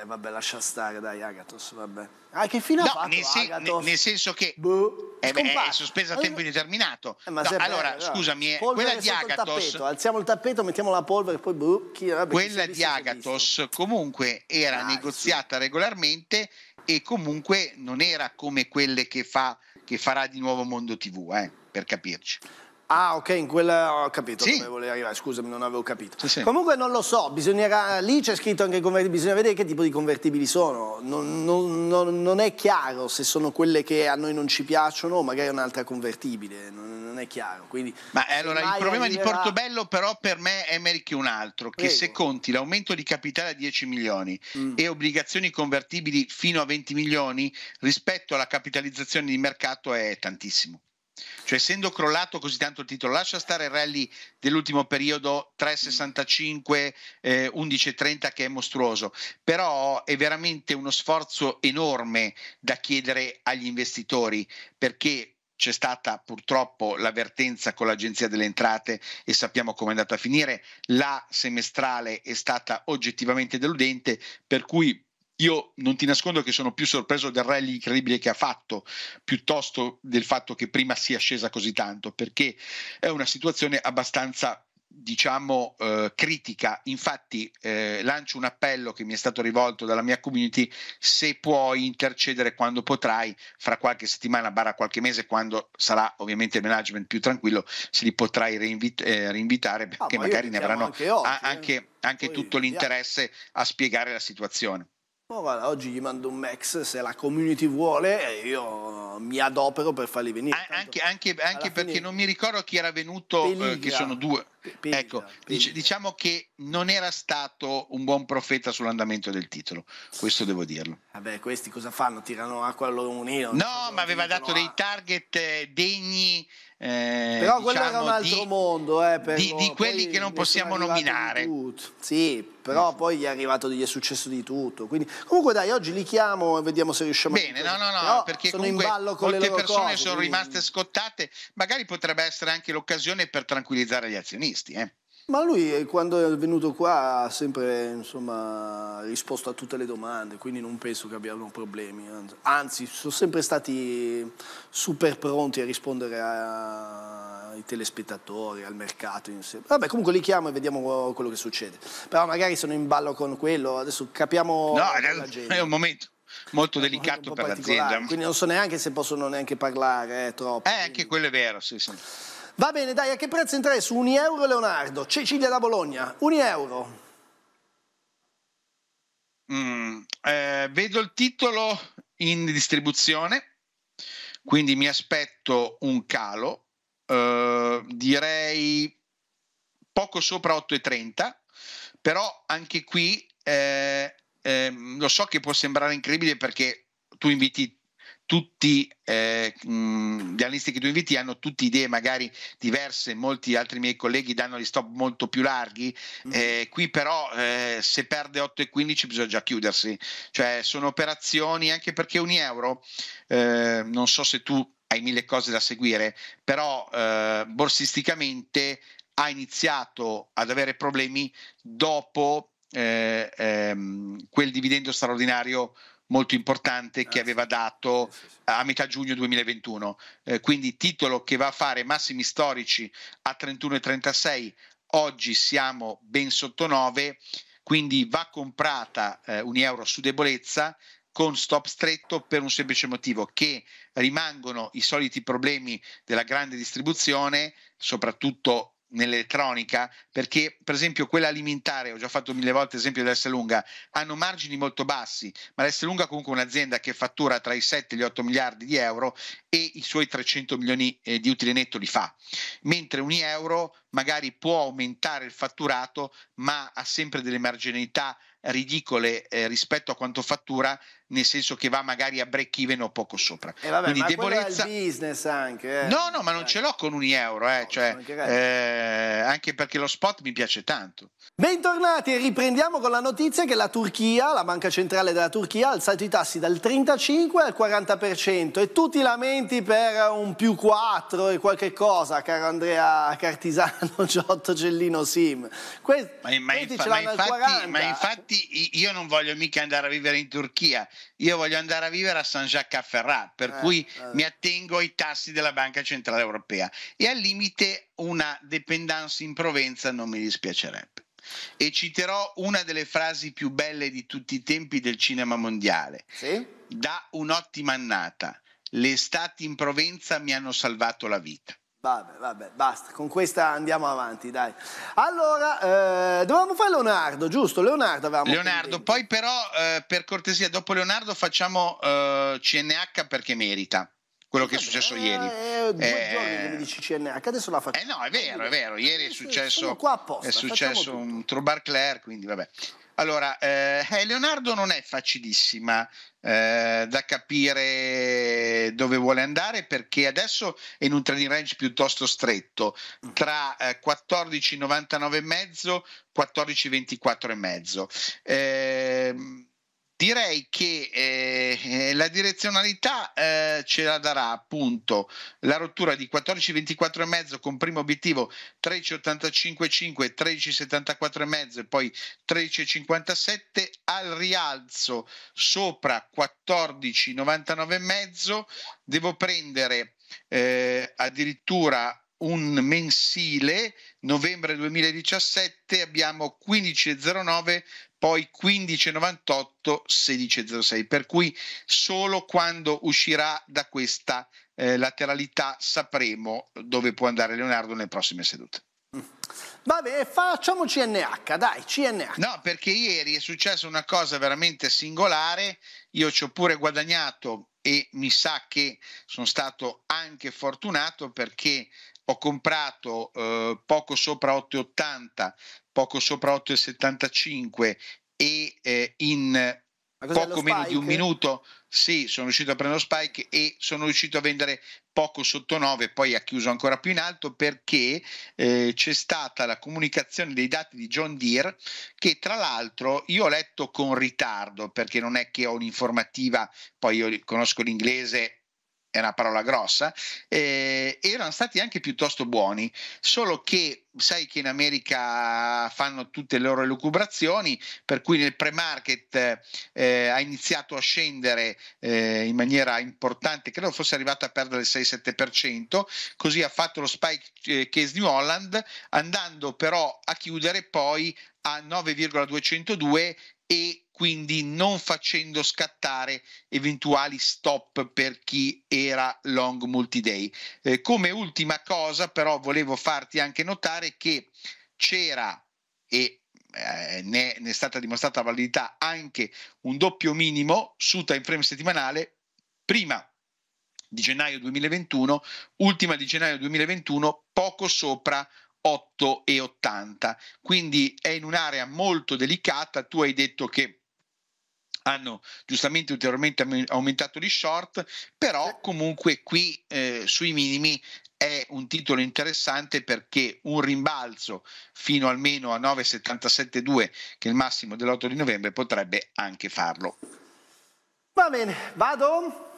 [SPEAKER 2] Eh, vabbè, lascia stare, dai, Agatos, vabbè.
[SPEAKER 1] Ah, che fine no, ha fatto nel, se,
[SPEAKER 2] ne, nel senso che boh, è, è, sospesa a tempo eh, indeterminato. Eh, no, allora, prega, eh, scusami, eh, polvere quella di Agatos...
[SPEAKER 1] Alziamo il tappeto, mettiamo la polvere e poi... Boh, chi, vabbè, quella chi di Agatos
[SPEAKER 2] comunque era ah, negoziata sì. regolarmente e comunque non era come quelle che, fa, che farà di nuovo Mondo TV, eh, per capirci. Ah, ok, in quella oh, ho capito sì. dove volevi arrivare, scusami, non avevo capito. Sì, sì.
[SPEAKER 1] Comunque non lo so, bisognerà, lì c'è scritto anche convertibili, bisogna vedere che tipo di convertibili sono. Non, non, non, non, è chiaro se sono quelle che a noi non ci piacciono o magari un'altra convertibile, non, è chiaro. Quindi, Ma
[SPEAKER 2] eh, allora il problema arriverà... di ah, Portobello però per me è merito un altro, che Prego. se conti l'aumento di capitale a 10 milioni mm. e obbligazioni convertibili fino a 20 milioni rispetto alla capitalizzazione di mercato è tantissimo. Cioè, essendo crollato così tanto il titolo, lascia stare il rally dell'ultimo periodo 3,65, eh, 11,30 che è mostruoso, però è veramente uno sforzo enorme da chiedere agli investitori perché c'è stata purtroppo l'avvertenza con l'Agenzia delle Entrate e sappiamo come è andata a finire, la semestrale è stata oggettivamente deludente, per cui io non ti nascondo che sono più sorpreso del rally incredibile che ha fatto, piuttosto del fatto che prima sia scesa così tanto, perché è una situazione abbastanza diciamo eh, critica infatti eh, lancio un appello che mi è stato rivolto dalla mia community se puoi intercedere quando potrai fra qualche settimana barra qualche mese quando sarà ovviamente il management più tranquillo se li potrai reinvit- eh, reinvitare perché ah, ma magari ne avranno anche, oggi, eh. anche, anche tutto l'interesse a spiegare la situazione
[SPEAKER 1] Oh, guarda, oggi gli mando un max, se la community vuole
[SPEAKER 2] io mi adopero per farli venire. Tanto anche, anche, anche perché fine... non mi ricordo chi era venuto, Eh, che sono due. Peliglia, ecco, Peliglia. diciamo che non era stato un buon profeta sull'andamento del titolo, questo devo dirlo.
[SPEAKER 1] Vabbè, questi cosa fanno? Tirano acqua al loro mulino?
[SPEAKER 2] No, ma aveva dato a... dei target eh, degni eh, Però quello diciamo, era un altro di, mondo, eh, per, di, di quelli che non possiamo nominare. Sì, però ecco. poi gli è
[SPEAKER 1] arrivato gli è successo di tutto quindi comunque dai oggi li chiamo e vediamo se riusciamo bene,
[SPEAKER 2] a bene no no no però perché sono comunque molte persone cose, sono quindi... rimaste scottate magari potrebbe essere anche l'occasione per tranquillizzare gli azionisti eh
[SPEAKER 1] ma lui eh, quando è venuto qua ha sempre insomma, risposto a tutte le domande, quindi non penso che abbiano problemi. Anzi, sono sempre stati super pronti a rispondere ai telespettatori,
[SPEAKER 2] al mercato.
[SPEAKER 1] Vabbè, comunque li chiamo e vediamo quello che succede. Però magari sono in ballo con quello, adesso capiamo... No, adesso è un
[SPEAKER 2] momento molto delicato per l'azienda. Quindi non
[SPEAKER 1] so neanche se possono neanche parlare eh, troppo. Eh, quindi.
[SPEAKER 2] anche quello è vero, sì, sì.
[SPEAKER 1] Va bene, dai, a che prezzo entrai su un euro Leonardo? Cecilia da Bologna, un euro.
[SPEAKER 2] Mm, eh, vedo il titolo in distribuzione, quindi mi aspetto un calo, eh, direi poco sopra 8,30, però anche qui eh, ehm, lo so che può sembrare incredibile perché tu inviti tutti eh, mh, gli analisti che tu inviti hanno tutte idee magari diverse, molti altri miei colleghi danno gli stop molto più larghi, mm-hmm. eh, qui però eh, se perde 8 e 15 bisogna già chiudersi, cioè sono operazioni anche perché un euro, eh, non so se tu hai mille cose da seguire, però eh, borsisticamente ha iniziato ad avere problemi dopo eh, ehm, quel dividendo straordinario molto importante che ah, aveva dato a metà giugno 2021. Eh, quindi titolo che va a fare massimi storici a 31,36, oggi siamo ben sotto 9, quindi va comprata eh, un euro su debolezza con stop stretto per un semplice motivo, che rimangono i soliti problemi della grande distribuzione, soprattutto nell'elettronica, perché per esempio quella alimentare, ho già fatto mille volte l'esempio dell'Esselunga, hanno margini molto bassi, ma l'Esselunga comunque un'azienda che fattura tra i 7 e gli 8 miliardi di euro e i suoi 300 milioni eh, di utile netto li fa, mentre un euro magari può aumentare il fatturato, ma ha sempre delle marginalità ridicole eh, rispetto a quanto fattura, nel senso che va magari a break even o poco sopra. Eh vabbè, Quindi debolezza...
[SPEAKER 1] business anche. Eh. No,
[SPEAKER 2] no, ma non ce l'ho con un euro, eh, no, cioè, eh, anche perché lo spot mi piace tanto.
[SPEAKER 1] Bentornati, e riprendiamo con la notizia che la Turchia, la banca centrale della Turchia, ha alzato i tassi dal 35 al 40% e tutti i lamenti per un più 4 e qualche cosa, caro Andrea Cartisano annuncio 8 Cellino Sim.
[SPEAKER 2] Questi, ma, ma, questi infa, ma, infatti, ma, infatti, io non voglio mica andare a vivere in Turchia, io voglio andare a vivere a San Jacques a Ferrat, per eh, cui eh. mi attengo ai tassi della Banca Centrale Europea e al limite una dependenza in Provenza non mi dispiacerebbe. E citerò una delle frasi più belle di tutti i tempi del cinema mondiale. Sì? Da un'ottima annata. Le estati in Provenza mi hanno salvato la vita. Vabbè, vabbè, basta, con questa
[SPEAKER 1] andiamo avanti, dai. Allora, eh, dovevamo fare Leonardo, giusto? Leonardo avevamo...
[SPEAKER 2] Leonardo, poi però, eh, per cortesia, dopo Leonardo facciamo eh, CNH perché merita quello che è successo eh, ieri. Eh, due eh, giorni che mi eh, dici CNH, adesso la faccio. Eh no, è vero, è vero, ieri è successo, qua apposta, è successo un Trobar Claire, quindi vabbè. Allora, eh, eh, Leonardo non è facilissima, eh, da capire dove vuole andare perché adesso è in un trading range piuttosto stretto mm. tra eh, 14,99 e mezzo 14,24 e mezzo. Eh, direi che eh, eh, la direzionalità eh, ce la darà appunto la rottura di 14,24 e mezzo con primo obiettivo 13,85,5, 13,74,5 e poi 13,57 al rialzo sopra 14,99 e mezzo devo prendere eh, addirittura un mensile, novembre 2017 abbiamo 15,09, poi 15,98, 16,06, per cui solo quando uscirà da questa eh, lateralità sapremo dove può andare Leonardo nelle prossime sedute.
[SPEAKER 1] Vabbè, facciamo CNH, dai, CNH.
[SPEAKER 2] No, perché ieri è successa una cosa veramente singolare, io ci ho pure guadagnato e mi sa che sono stato anche fortunato perché ho comprato eh, poco sopra 8,80, poco sopra 8,75 e eh, in poco meno di un minuto sì, sono riuscito a prendere lo spike e sono riuscito a vendere poco sotto 9, poi ha chiuso ancora più in alto perché eh, c'è stata la comunicazione dei dati di John Deere che tra l'altro io ho letto con ritardo perché non è che ho un'informativa, poi io conosco l'inglese è una parola grossa, eh, erano stati anche piuttosto buoni, solo che sai che in America fanno tutte le loro elucubrazioni, per cui nel pre-market eh, ha iniziato a scendere eh, in maniera importante, credo fosse arrivato a perdere il 6-7%, così ha fatto lo spike eh, case New Holland, andando però a chiudere poi a 9,202 e quindi non facendo scattare eventuali stop per chi era long multiday. Eh, come ultima cosa però volevo farti anche notare che c'era e eh, ne, ne, è stata dimostrata la validità anche un doppio minimo su time frame settimanale prima di gennaio 2021, ultima di gennaio 2021, poco sopra 8,80. Quindi è in un'area molto delicata, tu hai detto che hanno giustamente ulteriormente aumentato gli short, però comunque qui eh, sui minimi è un titolo interessante perché un rimbalzo fino almeno a 9,77,2 che è il massimo dell'8 di novembre potrebbe anche farlo.
[SPEAKER 1] Va bene, vado?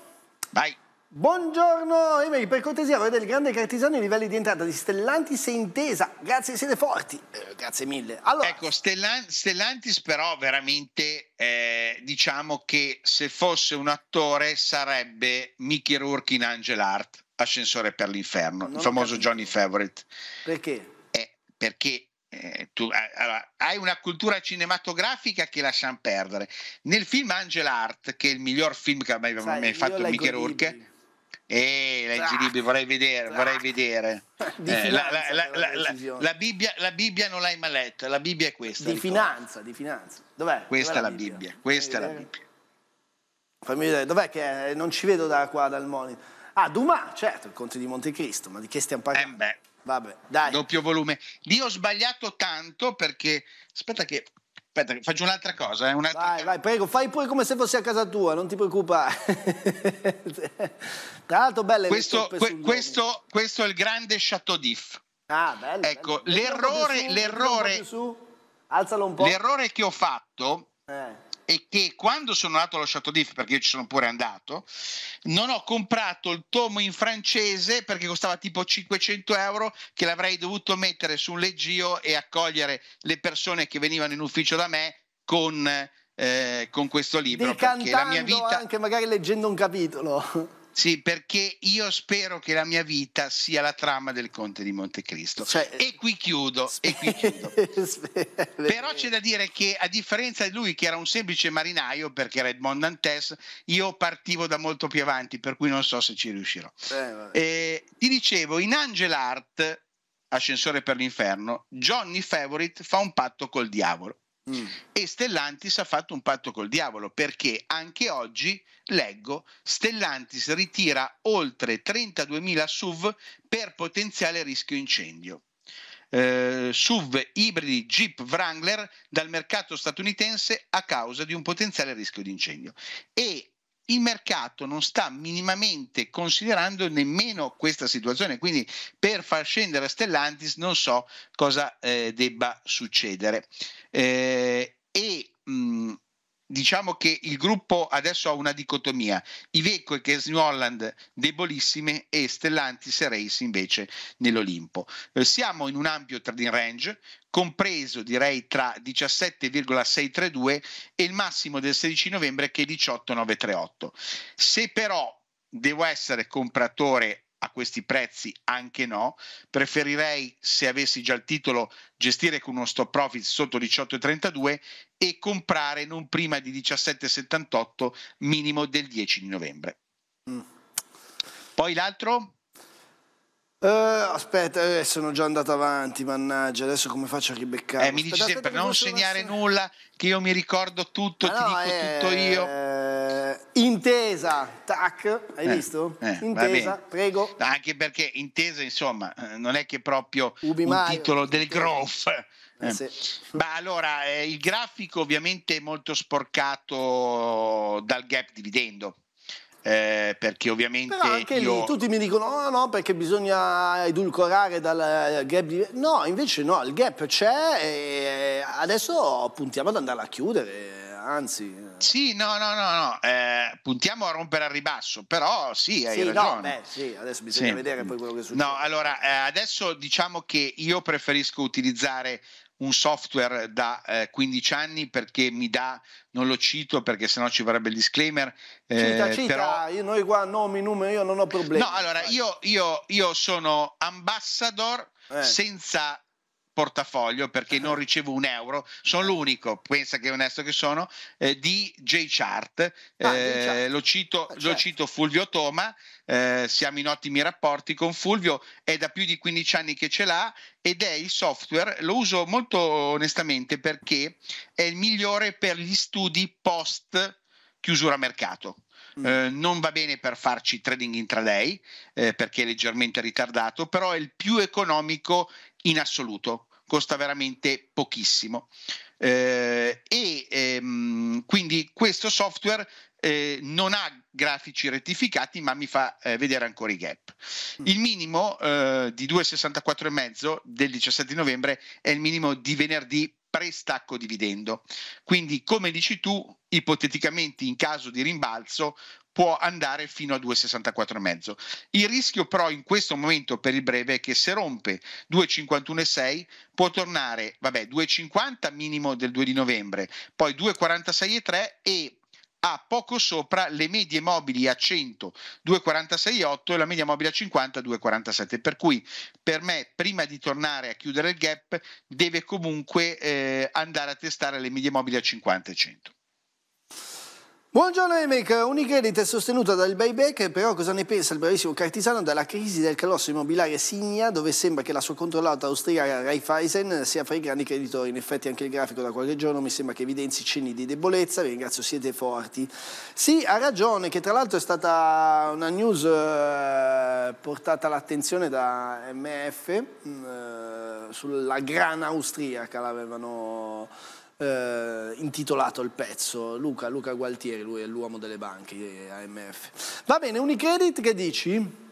[SPEAKER 1] Vai. Buongiorno, Emery, per cortesia, avete il grande cartesiano i livelli di entrata di Stellantis e Intesa. Grazie, siete forti.
[SPEAKER 2] Eh, grazie mille. Allora... Ecco, Stellan- Stellantis però veramente eh, diciamo che se fosse un attore sarebbe Mickey Rourke in Angel Art, Ascensore per l'inferno, non il famoso Johnny Favorite. Perché? Eh, perché eh, tu allora, hai una cultura cinematografica che lasciamo perdere. Nel film Angel Art, che è il miglior film che abbia mai, Sai, mai fatto Mickey Rourke, eh, leggi ah. libri, esatto. vorrei vedere, ah. vorrei vedere. Eh, la, la, la, Bibbia, la, Bibbia, non l'hai mai letta, la Bibbia è questa. Di ricordo.
[SPEAKER 1] finanza, di finanza. Dov'è?
[SPEAKER 2] Questa Dov'è è la Bibbia? Bibbia, questa è la eh, Bibbia.
[SPEAKER 1] Fammi vedere, dov'è che è? non ci vedo da qua dal monito. Ah, Dumas, certo, il Conte di Montecristo, ma di che stiamo parlando? Eh beh. Vabbè,
[SPEAKER 2] dai. Doppio volume. Dio ho sbagliato tanto perché aspetta che Aspetta, faccio un'altra cosa. Eh, un'altra
[SPEAKER 1] vai, cosa. vai, prego, fai pure come se fossi a casa tua, non ti preoccupare. Tra l'altro, belle questo, que,
[SPEAKER 2] questo, questo, è il grande Chateau d'If. Ah, bello. Ecco, bello. l'errore,
[SPEAKER 1] su, l'errore,
[SPEAKER 2] l'errore che ho fatto eh è che quando sono andato allo Chateau d'If, perché io ci sono pure andato, non ho comprato il tomo in francese perché costava tipo 500 euro che l'avrei dovuto mettere su un leggio e accogliere le persone che venivano in ufficio da me con, eh, con questo libro. Decantando perché la mia vita... anche magari leggendo un capitolo. Sì, perché io spero che la mia vita sia la trama del Conte di Montecristo. Cioè, e qui chiudo. E qui chiudo. Però c'è da dire che a differenza di lui, che era un semplice marinaio, perché era Edmond Dantes, io partivo da molto più avanti, per cui non so se ci riuscirò. Eh, eh, ti dicevo, in Angel Art, Ascensore per l'inferno, Johnny Favorite fa un patto col diavolo. Mm. E Stellantis ha fatto un patto col diavolo perché anche oggi, leggo, Stellantis ritira oltre 32.000 SUV per potenziale rischio incendio. Eh, SUV ibridi Jeep Wrangler dal mercato statunitense a causa di un potenziale rischio di incendio. E il mercato non sta minimamente considerando nemmeno questa situazione, quindi per far scendere Stellantis non so cosa eh, debba succedere. Eh, e mh, mm, diciamo che il gruppo adesso ha una dicotomia, Iveco e Casey Holland debolissime e Stellantis e Race invece nell'Olimpo. Eh, siamo in un ampio trading range, compreso direi tra 17,632 e il massimo del 16 novembre che è 18,938. Se però devo essere compratore a questi prezzi anche no. Preferirei, se avessi già il titolo, gestire con uno stop profit sotto 18,32 e comprare non prima di 17,78 minimo del 10 di novembre. Mm.
[SPEAKER 1] Poi l'altro? Uh, aspetta, eh, sono già andato avanti, mannaggia, adesso come faccio a ribeccare? Eh, mi dici sempre non segnare
[SPEAKER 2] essere... nulla, che io mi ricordo tutto, no, ti dico eh, tutto io. Eh, intesa, tac, hai eh, visto? Eh, intesa, prego. Anche perché intesa, insomma, non è che proprio Ubi un Mario, titolo del Groff. Eh, sì. Ma allora, il grafico ovviamente è molto sporcato dal gap dividendo eh, perché ovviamente Però anche io... lì tutti
[SPEAKER 1] mi dicono no ah, no perché bisogna edulcorare dal eh, gap di... no invece no il gap c'è e adesso puntiamo ad andarla a chiudere
[SPEAKER 2] anzi sì no no no, no. Eh, puntiamo a rompere al ribasso però sì hai sì, ragione no, beh,
[SPEAKER 1] sì, adesso bisogna sì. vedere poi quello
[SPEAKER 2] che succede no allora eh, adesso diciamo che io preferisco utilizzare un software da eh, 15 anni perché mi dà, non lo cito perché sennò ci vorrebbe il disclaimer. Eh, cita, cita, però...
[SPEAKER 1] io, noi qua nomi, numeri, io non ho problemi. No, allora
[SPEAKER 2] io, io, io sono ambassador eh. senza portafoglio perché non ricevo un euro, sono l'unico, pensa che onesto che sono, eh, di J-Chart, ah, eh, eh, lo, cito, certo. lo, cito, Fulvio Toma, eh, siamo in ottimi rapporti con Fulvio, è da più di 15 anni che ce l'ha ed è il software, lo uso molto onestamente perché è il migliore per gli studi post chiusura mercato. Mm. Eh, non va bene per farci trading intraday eh, perché è leggermente ritardato, però è il più economico in assoluto, costa veramente pochissimo. Eh, e ehm, quindi questo software eh, non ha grafici rettificati, ma mi fa eh, vedere ancora i gap. Mm. Il minimo eh, di 2,64,5 del 17 novembre è il minimo di venerdì pre-stacco dividendo. Quindi, come dici tu, ipoteticamente in caso di rimbalzo può andare fino a 2,64,5. Il rischio però in questo momento per il breve è che se rompe 2,51,6 può tornare, vabbè, 2,50 minimo del 2 di novembre, poi 2,46,3 e a poco sopra le medie mobili a 100 2,46,8 e la media mobile a 50 2,47 per cui per me prima di tornare a chiudere il gap deve comunque eh, andare a testare le medie mobili a 50 e 100
[SPEAKER 1] Buongiorno Emaker, Unicredit è sostenuta dal buyback, però cosa ne pensa il bravissimo Cartisano della crisi del colosso immobiliare Signa, dove sembra che la sua controllata austriaca Raiffeisen sia fra i grandi creditori. In effetti anche il grafico da qualche giorno mi sembra che evidenzi cenni di debolezza, vi ringrazio, siete forti. Sì, ha ragione, che tra l'altro è stata una news eh, portata all'attenzione da MF mm, eh, sulla grana austriaca, l'avevano eh, intitolato il pezzo. Luca, Luca Gualtieri, lui è l'uomo delle banche eh, AMF.
[SPEAKER 2] Va bene, Unicredit che dici?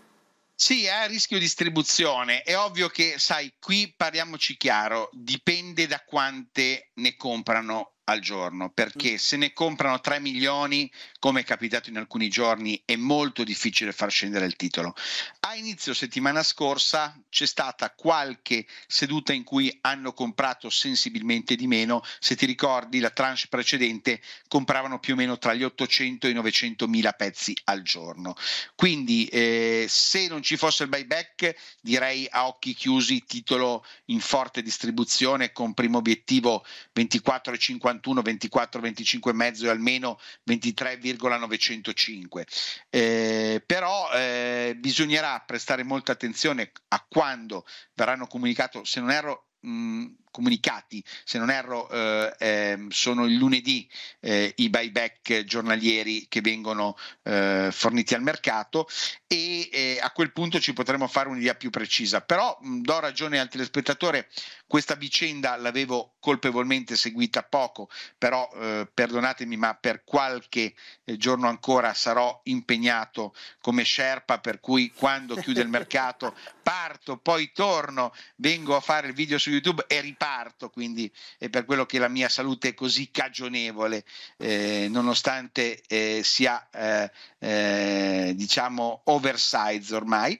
[SPEAKER 2] Sì, è a rischio distribuzione. È ovvio che, sai, qui parliamoci chiaro, dipende da quante ne comprano al giorno perché mm. se ne comprano 3 milioni come è capitato in alcuni giorni è molto difficile far scendere il titolo a inizio settimana scorsa c'è stata qualche seduta in cui hanno comprato sensibilmente di meno se ti ricordi la tranche precedente compravano più o meno tra gli 800 e i 900 mila pezzi al giorno quindi eh, se non ci fosse il buyback direi a occhi chiusi titolo in forte distribuzione con primo obiettivo 24,50 51, 24, 25 e almeno 23,905. Eh, però eh, bisognerà prestare molta attenzione a quando verranno comunicate, se non erro, mh, comunicati, se non erro, eh, eh, sono il lunedì eh, i buyback giornalieri che vengono eh, forniti al mercato e eh, a quel punto ci potremo fare un'idea più precisa. Però mh, do ragione al telespettatore, questa vicenda l'avevo colpevolmente seguita poco, però eh, perdonatemi, ma per qualche giorno ancora sarò impegnato come Sherpa, per cui quando chiude il mercato parto, poi torno, vengo a fare il video su YouTube e ripeto reparto, quindi è per quello che la mia salute è così cagionevole, eh, nonostante eh, sia eh, eh diciamo oversize ormai,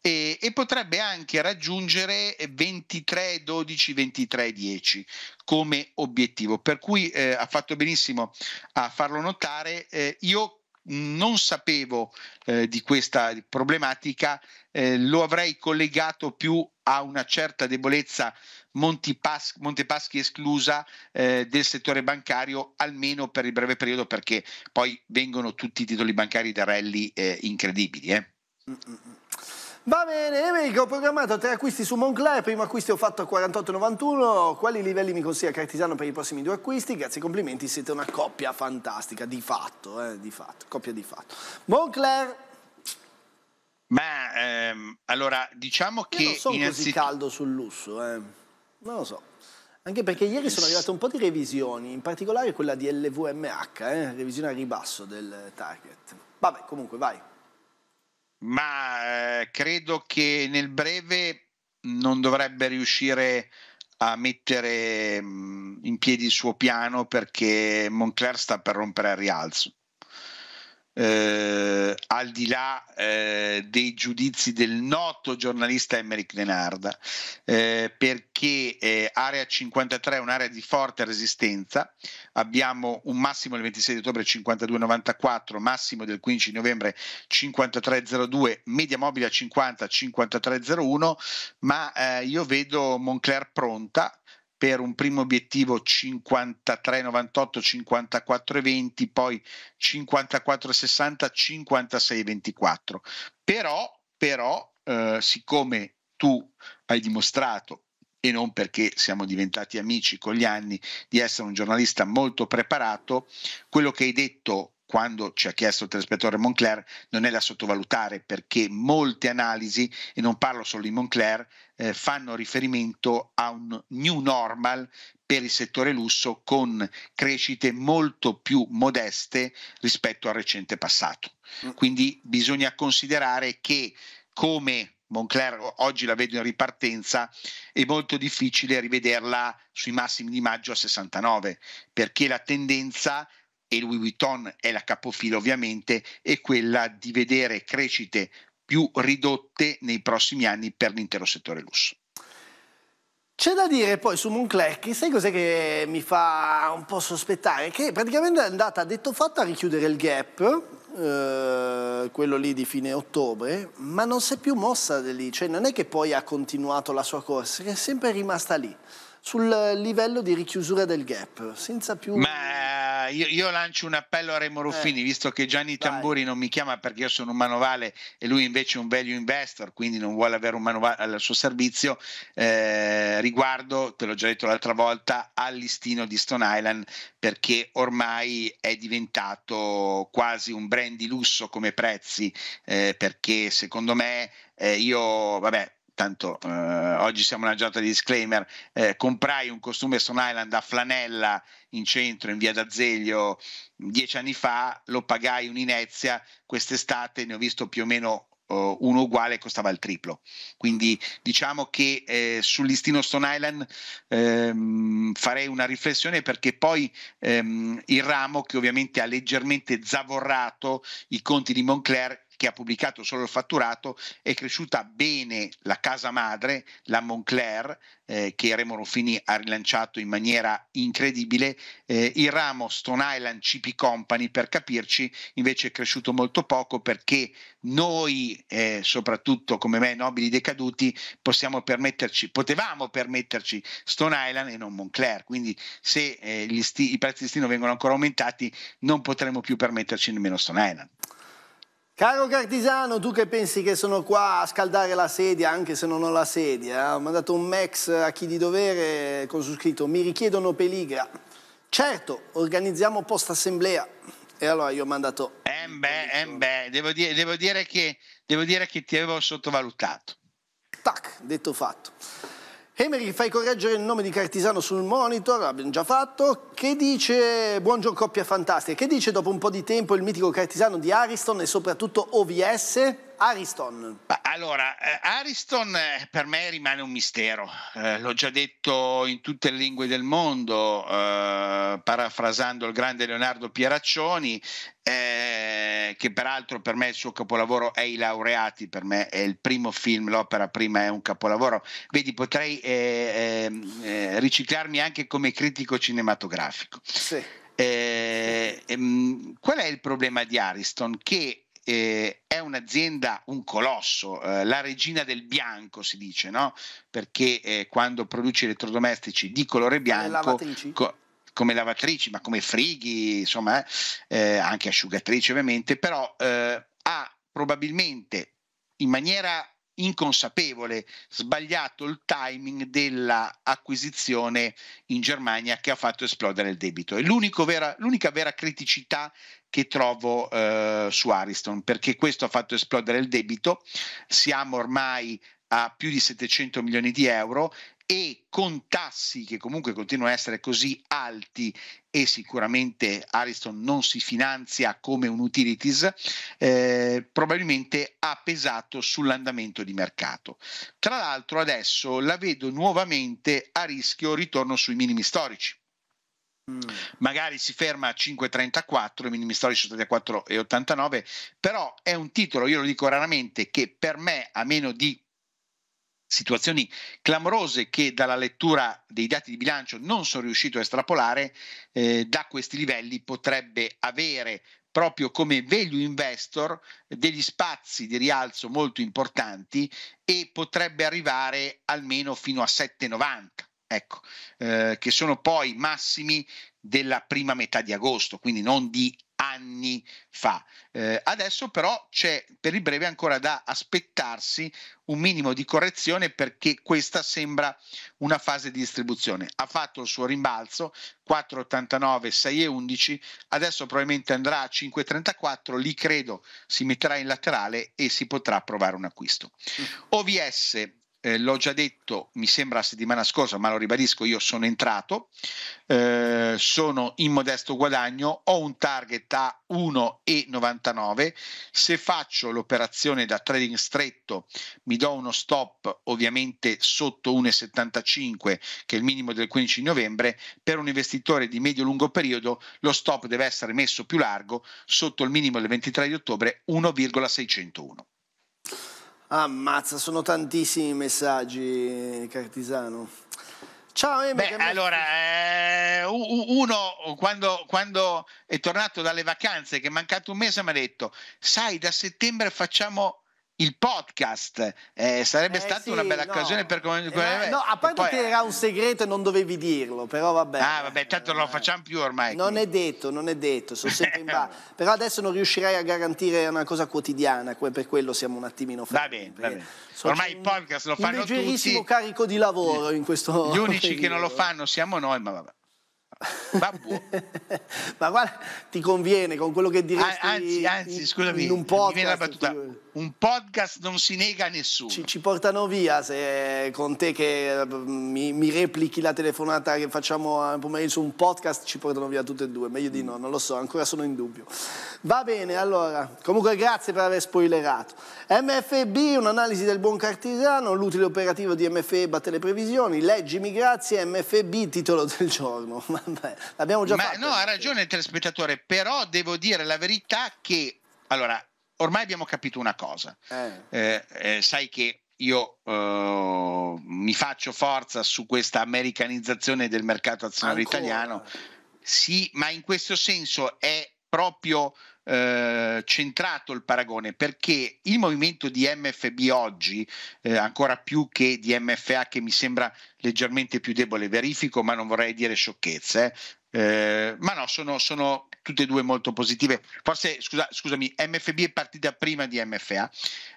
[SPEAKER 2] e, e potrebbe anche raggiungere 23, 12, 23, 10 come obiettivo. Per cui eh, ha fatto benissimo a farlo notare. Eh, io non sapevo eh, di questa problematica, eh, lo avrei collegato più ha una certa debolezza Monti Montepaschi, Montepaschi esclusa eh, del settore bancario almeno per il breve periodo perché poi vengono tutti i titoli bancari da rally eh, incredibili. Eh.
[SPEAKER 1] Va bene, America, ho programmato tre acquisti su Moncler, primo acquisto ho fatto a 48,91, quali livelli mi consiglia Cartesano per i prossimi due acquisti? Grazie, complimenti, siete una coppia fantastica, di fatto, eh, di fatto, coppia di fatto. Moncler
[SPEAKER 2] ma ehm, allora diciamo che. Io non sono innanzitut- così caldo sul lusso, eh. non lo so.
[SPEAKER 1] Anche perché ieri sono arrivate un po' di revisioni, in particolare quella di LVMH, eh, revisione a ribasso del target. Vabbè, comunque vai.
[SPEAKER 2] Ma eh, credo che nel breve non dovrebbe riuscire a mettere mh, mm, in piedi il suo piano perché Moncler sta per rompere il rialzo eh, al di là eh, dei giudizi del noto giornalista Emmerich Denarda, eh, perché eh, Area 53 è un'area di forte resistenza, abbiamo un massimo del 26 ottobre 52,94, massimo del 15 novembre 53,02, media mobile a 50, 53,01, ma eh, io vedo Moncler pronta per un primo obiettivo 53,98, 54,20, poi 54,60, 56,24. Però, però eh, siccome tu hai dimostrato e non perché siamo diventati amici con gli anni, di essere un giornalista molto preparato, quello che hai detto quando ci ha chiesto il telespettore Moncler, non è da sottovalutare perché molte analisi, e non parlo solo di Moncler, eh, fanno riferimento a un new normal per il settore lusso con crescite molto più modeste rispetto al recente passato. Mm. Quindi bisogna considerare che come Moncler oggi la vedo in ripartenza, è molto difficile rivederla sui massimi di maggio a 69, perché la tendenza e Louis Vuitton è la capofila ovviamente, è quella di vedere crescite più ridotte nei prossimi anni per l'intero settore lusso.
[SPEAKER 1] C'è da dire poi su Moncler che sai cos'è che mi fa un po' sospettare? Che praticamente è andata detto fatto a richiudere il gap, eh, quello lì di fine ottobre, ma non si è più mossa da lì, cioè non è che poi ha continuato la sua corsa, è sempre rimasta lì, sul livello di richiusura del gap, senza più...
[SPEAKER 2] Ma eh, io, io, lancio un appello a Remo Ruffini, eh, visto che Gianni vai. Tamburi non mi chiama perché io sono un manovale e lui invece è un value investor, quindi non vuole avere un manovale al suo servizio, eh, riguardo, te l'ho già detto l'altra volta, al listino di Stone Island, perché ormai è diventato quasi un brand di lusso come prezzi, eh, perché secondo me eh, io, vabbè, tanto eh, oggi siamo una giornata di disclaimer, eh, comprai un costume Stone Island a Flanella in centro, in via d'Azeglio, dieci anni fa, lo pagai un'inezia, quest'estate ne ho visto più o meno oh, uno uguale, costava il triplo. Quindi diciamo che eh, sul listino Stone Island ehm, farei una riflessione perché poi ehm, il ramo che ovviamente ha leggermente zavorrato i conti di Moncler che ha pubblicato solo il fatturato, è cresciuta bene la casa madre, la Moncler, eh, che Remo Ruffini ha rilanciato in maniera incredibile, eh, il ramo Stone Island CP Company, per capirci, invece è cresciuto molto poco perché noi, eh, soprattutto come me, nobili decaduti, possiamo permetterci, potevamo permetterci Stone Island e non Moncler, quindi se eh, sti- i prezzi di stino vengono ancora aumentati non potremo più permetterci nemmeno Stone Island.
[SPEAKER 1] Caro Cartisano, tu che pensi che sono qua a scaldare la sedia anche se non ho la sedia, eh? ho mandato un max a chi di dovere con su scritto mi richiedono peligra. Certo, organizziamo post assemblea. E allora io ho mandato...
[SPEAKER 2] Eh beh, eh beh devo, dire, devo, dire che, devo dire che ti avevo sottovalutato.
[SPEAKER 1] Tac, detto fatto. Emery, fai correggere il nome di Cartisano sul monitor, l'abbiamo già fatto, che dice, buongiorno coppia fantastica, che dice dopo un po' di tempo il mitico Cartisano di Ariston e soprattutto OVS? Ariston.
[SPEAKER 2] Allora, eh, Ariston eh, per me rimane un mistero, eh, l'ho già detto in tutte le lingue del mondo, eh, parafrasando il grande Leonardo Pieraccioni, eh, che peraltro per me il suo capolavoro è I laureati, per me è il primo film, l'opera prima è un capolavoro. Vedi, potrei ehm, riciclarmi anche come critico cinematografico. Sì. Ehm, qual è il problema di Ariston? Che eh, è un'azienda, un colosso, eh, la regina del bianco si dice, no? Perché eh, quando produce elettrodomestici di colore bianco come lavatrici, ma come frighi, insomma, eh, eh, anche asciugatrici ovviamente, però eh, ha probabilmente in maniera inconsapevole sbagliato il timing dell'acquisizione in Germania che ha fatto esplodere il debito. È vera, l'unica vera criticità che trovo eh, su Ariston, perché questo ha fatto esplodere il debito, siamo ormai a più di 700 milioni di euro e con tassi che comunque continuano a essere così alti e sicuramente Ariston non si finanzia come un utilities, eh, probabilmente ha pesato sull'andamento di mercato. Tra l'altro adesso la vedo nuovamente a rischio ritorno sui minimi storici Mm. magari si ferma a 5,34, i minimi storici sono stati a 4,89 però è un titolo, io lo dico raramente, che per me, a meno di situazioni clamorose che dalla lettura dei dati di bilancio non sono riuscito a estrapolare, eh, da questi livelli potrebbe avere proprio come value investor degli spazi di rialzo molto importanti e potrebbe arrivare almeno fino a 7,90 ecco, eh, che sono poi massimi della prima metà di agosto, quindi non di anni fa. Eh, adesso però c'è per il breve ancora da aspettarsi un minimo di correzione perché questa sembra una fase di distribuzione. Ha fatto il suo rimbalzo 4,89, 6,11, adesso probabilmente andrà a 5,34, lì credo si metterà in laterale e si potrà provare un acquisto. Mm. OVS eh, l'ho già detto, mi sembra la settimana scorsa, ma lo ribadisco, io sono entrato, eh, sono in modesto guadagno, ho un target a 1,99, se faccio l'operazione da trading stretto mi do uno stop ovviamente sotto 1,75 che è il minimo del 15 di novembre, per un investitore di medio-lungo periodo lo stop deve essere messo più largo sotto il minimo del 23 di ottobre 1,601.
[SPEAKER 1] Ammazza, sono tantissimi i messaggi, Cartisano.
[SPEAKER 2] Ciao Eme. Beh, allora, eh, uno quando, quando, è tornato dalle vacanze, che è mancato un mese, mi ha detto, sai, da settembre facciamo il podcast eh, sarebbe eh, stata sì, una bella no. occasione per eh, no, a parte poi... che era
[SPEAKER 1] un segreto e non dovevi dirlo però vabbè ah
[SPEAKER 2] vabbè tanto non lo facciamo più ormai non quindi. è
[SPEAKER 1] detto non è detto sono sempre in bar però adesso non riuscirei a garantire una cosa quotidiana per quello siamo un attimino fermi va bene, va bene. So, ormai il podcast lo fanno un leggerissimo tutti. carico di lavoro in questo gli unici periodo. che non lo fanno
[SPEAKER 2] siamo noi ma vabbè
[SPEAKER 1] ma guarda ti conviene con quello che diresti anzi, anzi, scusami, in un podcast mi viene la battuta un podcast non si nega a nessuno. Ci, ci portano via se con te che mm, mi, mi, replichi la telefonata che facciamo pomeriggio un podcast, ci portano via tutte e due, meglio di mm. no, non lo so, ancora sono in dubbio. Va bene, allora, comunque grazie per aver spoilerato. MFB, un'analisi del buon cartigiano, l'utile operativo di MFE batte le previsioni, leggimi grazie, MFB titolo del giorno. Vabbè, l'abbiamo già Ma, fatto. No,
[SPEAKER 2] ha ragione il telespettatore, però devo dire la verità che... Allora, ormai abbiamo capito una cosa, eh. Eh, eh sai che io eh, mi faccio forza su questa americanizzazione del mercato azionario Ancora. italiano, sì, ma in questo senso è proprio eh, centrato il paragone perché il movimento di MFB oggi, eh, ancora più che di MFA che mi sembra leggermente più debole, verifico ma non vorrei dire sciocchezze, eh, eh ma no, sono, sono tutte e due molto positive. Forse, scusa, scusami, MFB è partita prima di MFA,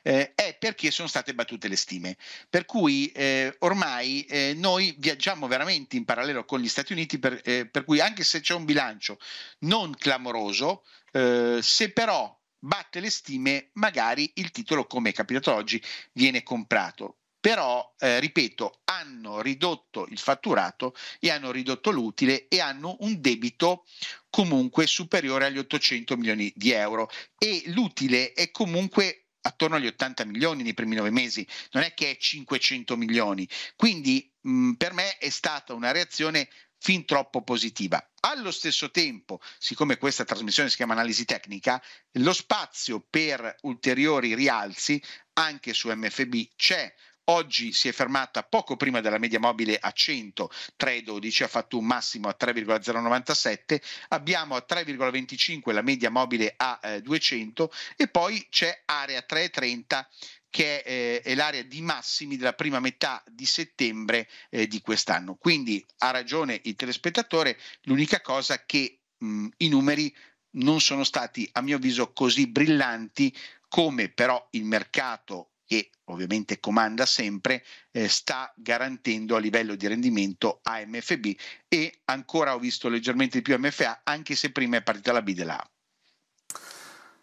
[SPEAKER 2] eh, è perché sono state battute le stime. Per cui eh, ormai eh, noi viaggiamo veramente in parallelo con gli Stati Uniti, per, eh, per cui anche se c'è un bilancio non clamoroso, eh, se però batte le stime, magari il titolo, come è capitato oggi, viene comprato però, eh, ripeto, hanno ridotto il fatturato e hanno ridotto l'utile e hanno un debito comunque superiore agli 800 milioni di euro e l'utile è comunque attorno agli 80 milioni nei primi nove mesi, non è che è 500 milioni, quindi mh, per me è stata una reazione fin troppo positiva. Allo stesso tempo, siccome questa trasmissione si chiama analisi tecnica, lo spazio per ulteriori rialzi anche su MFB c'è, Oggi si è fermata poco prima della media mobile a 100, 3,12, ha fatto un massimo a 3,097, abbiamo a 3,25 la media mobile a eh, 200 e poi c'è area 3,30 che eh, è l'area di massimi della prima metà di settembre eh, di quest'anno. Quindi ha ragione il telespettatore, l'unica cosa che mh, mm, i numeri non sono stati a mio avviso così brillanti come però il mercato che ovviamente comanda sempre, eh, sta garantendo a livello di rendimento AMFB e ancora ho visto leggermente di più MFA, anche se prima è partita la B della A.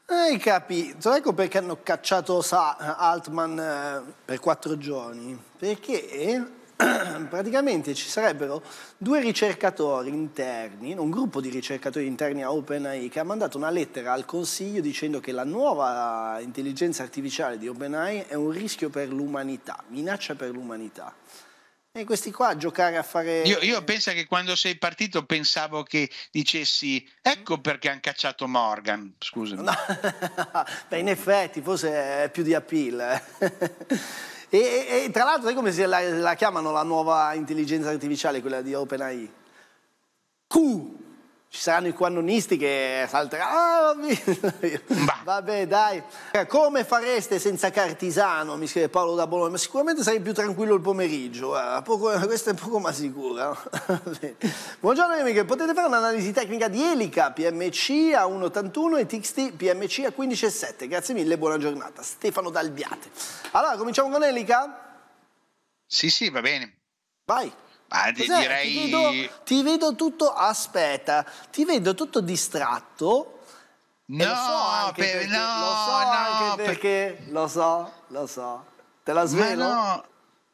[SPEAKER 1] Eh, capi, so ecco perché hanno cacciato Altman eh, per quattro giorni, perché praticamente ci sarebbero due ricercatori interni, un gruppo di ricercatori interni a OpenAI che ha mandato una lettera al Consiglio dicendo che la nuova intelligenza artificiale di OpenAI è un rischio per l'umanità, minaccia per l'umanità. E questi qua a giocare a fare. Io,
[SPEAKER 2] io penso che quando sei partito pensavo che dicessi ecco perché hanno cacciato Morgan. Scusami. No.
[SPEAKER 1] Beh, in effetti, forse è più di appeal. Eh. E, e, tra l'altro, sai come la, la chiamano la nuova intelligenza artificiale, quella di OpenAI? Q, ci saranno i quannonisti che salteranno. Ah, vabbè, dai. Eh, come fareste senza Cartisano? Mi scrive Paolo da Bologna. Ma sicuramente sarei più tranquillo il pomeriggio. Poco, questo è poco ma sicuro. Buongiorno, amiche. Potete fare un'analisi tecnica di Elica PMC a 1,81 e TXT PMC a 15,7. Grazie mille, buona giornata. Stefano Dalbiate. Allora, cominciamo con Elica?
[SPEAKER 2] Sì, sì, va bene. Vai. Ah, di, direi... Ti vedo,
[SPEAKER 1] ti vedo, tutto, aspetta, ti vedo tutto distratto. No, lo so anche per, perché, no, lo so no, anche perché, per... lo so, lo so.
[SPEAKER 2] Te la svelo? Ma
[SPEAKER 1] no,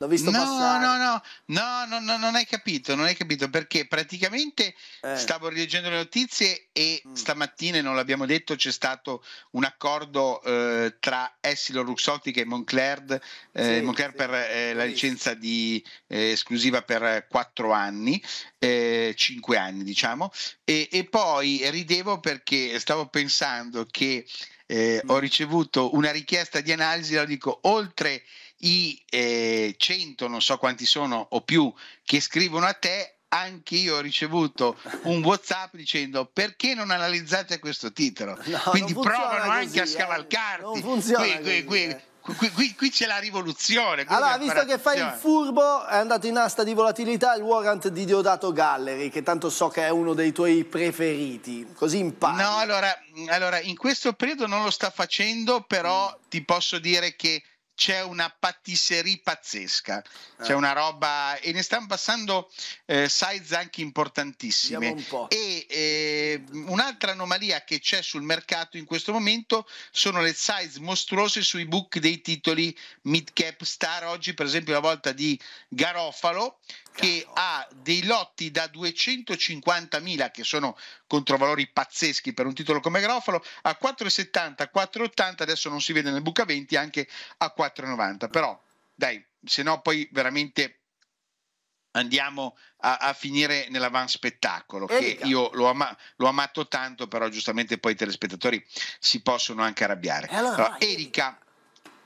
[SPEAKER 1] L'ho visto no, passare. No,
[SPEAKER 2] no, no, no, no, non hai capito, non hai capito perché praticamente eh. stavo rileggendo le notizie e mm. stamattina, non l'abbiamo detto, c'è stato un accordo eh, tra Essilor Luxottica e Moncler, eh, sì, Moncler sì. per eh, la licenza di, eh, esclusiva per 4 anni, 5 eh, anni diciamo, e, e poi ridevo perché stavo pensando che eh, mm. ho ricevuto una richiesta di analisi, lo dico, oltre i eh, 100, non so quanti sono o più, che scrivono a te, anche io ho ricevuto un WhatsApp dicendo perché non analizzate questo titolo? No, Quindi provano così, anche a eh. scavalcarti. Eh, non funziona. Qui, così, qui, eh. Qui, qui, qui, c'è la rivoluzione. Allora, visto che fai il
[SPEAKER 1] furbo, è andato in asta di volatilità il warrant di Deodato Gallery, che tanto so che è uno dei tuoi preferiti. Così impari.
[SPEAKER 2] No, allora, allora in questo periodo non lo sta facendo, però mm. ti posso dire che c'è una patisserie pazzesca, eh. c'è una roba e ne stanno passando eh, size anche importantissime. Un e eh, un'altra anomalia che c'è sul mercato in questo momento sono le size mostruose sui book dei titoli mid cap star. Oggi per esempio la volta di Garofalo che ha dei lotti da 250.000 che sono controvalori pazzeschi per un titolo come Garofalo a 4,70, 4,80 adesso non si vede nel buca 20 anche a 4,90 però dai se no poi veramente andiamo a, a, finire nell'avanspettacolo spettacolo che io l'ho, ama- l'ho, amato tanto però giustamente poi i telespettatori si possono anche arrabbiare allora, allora, Erika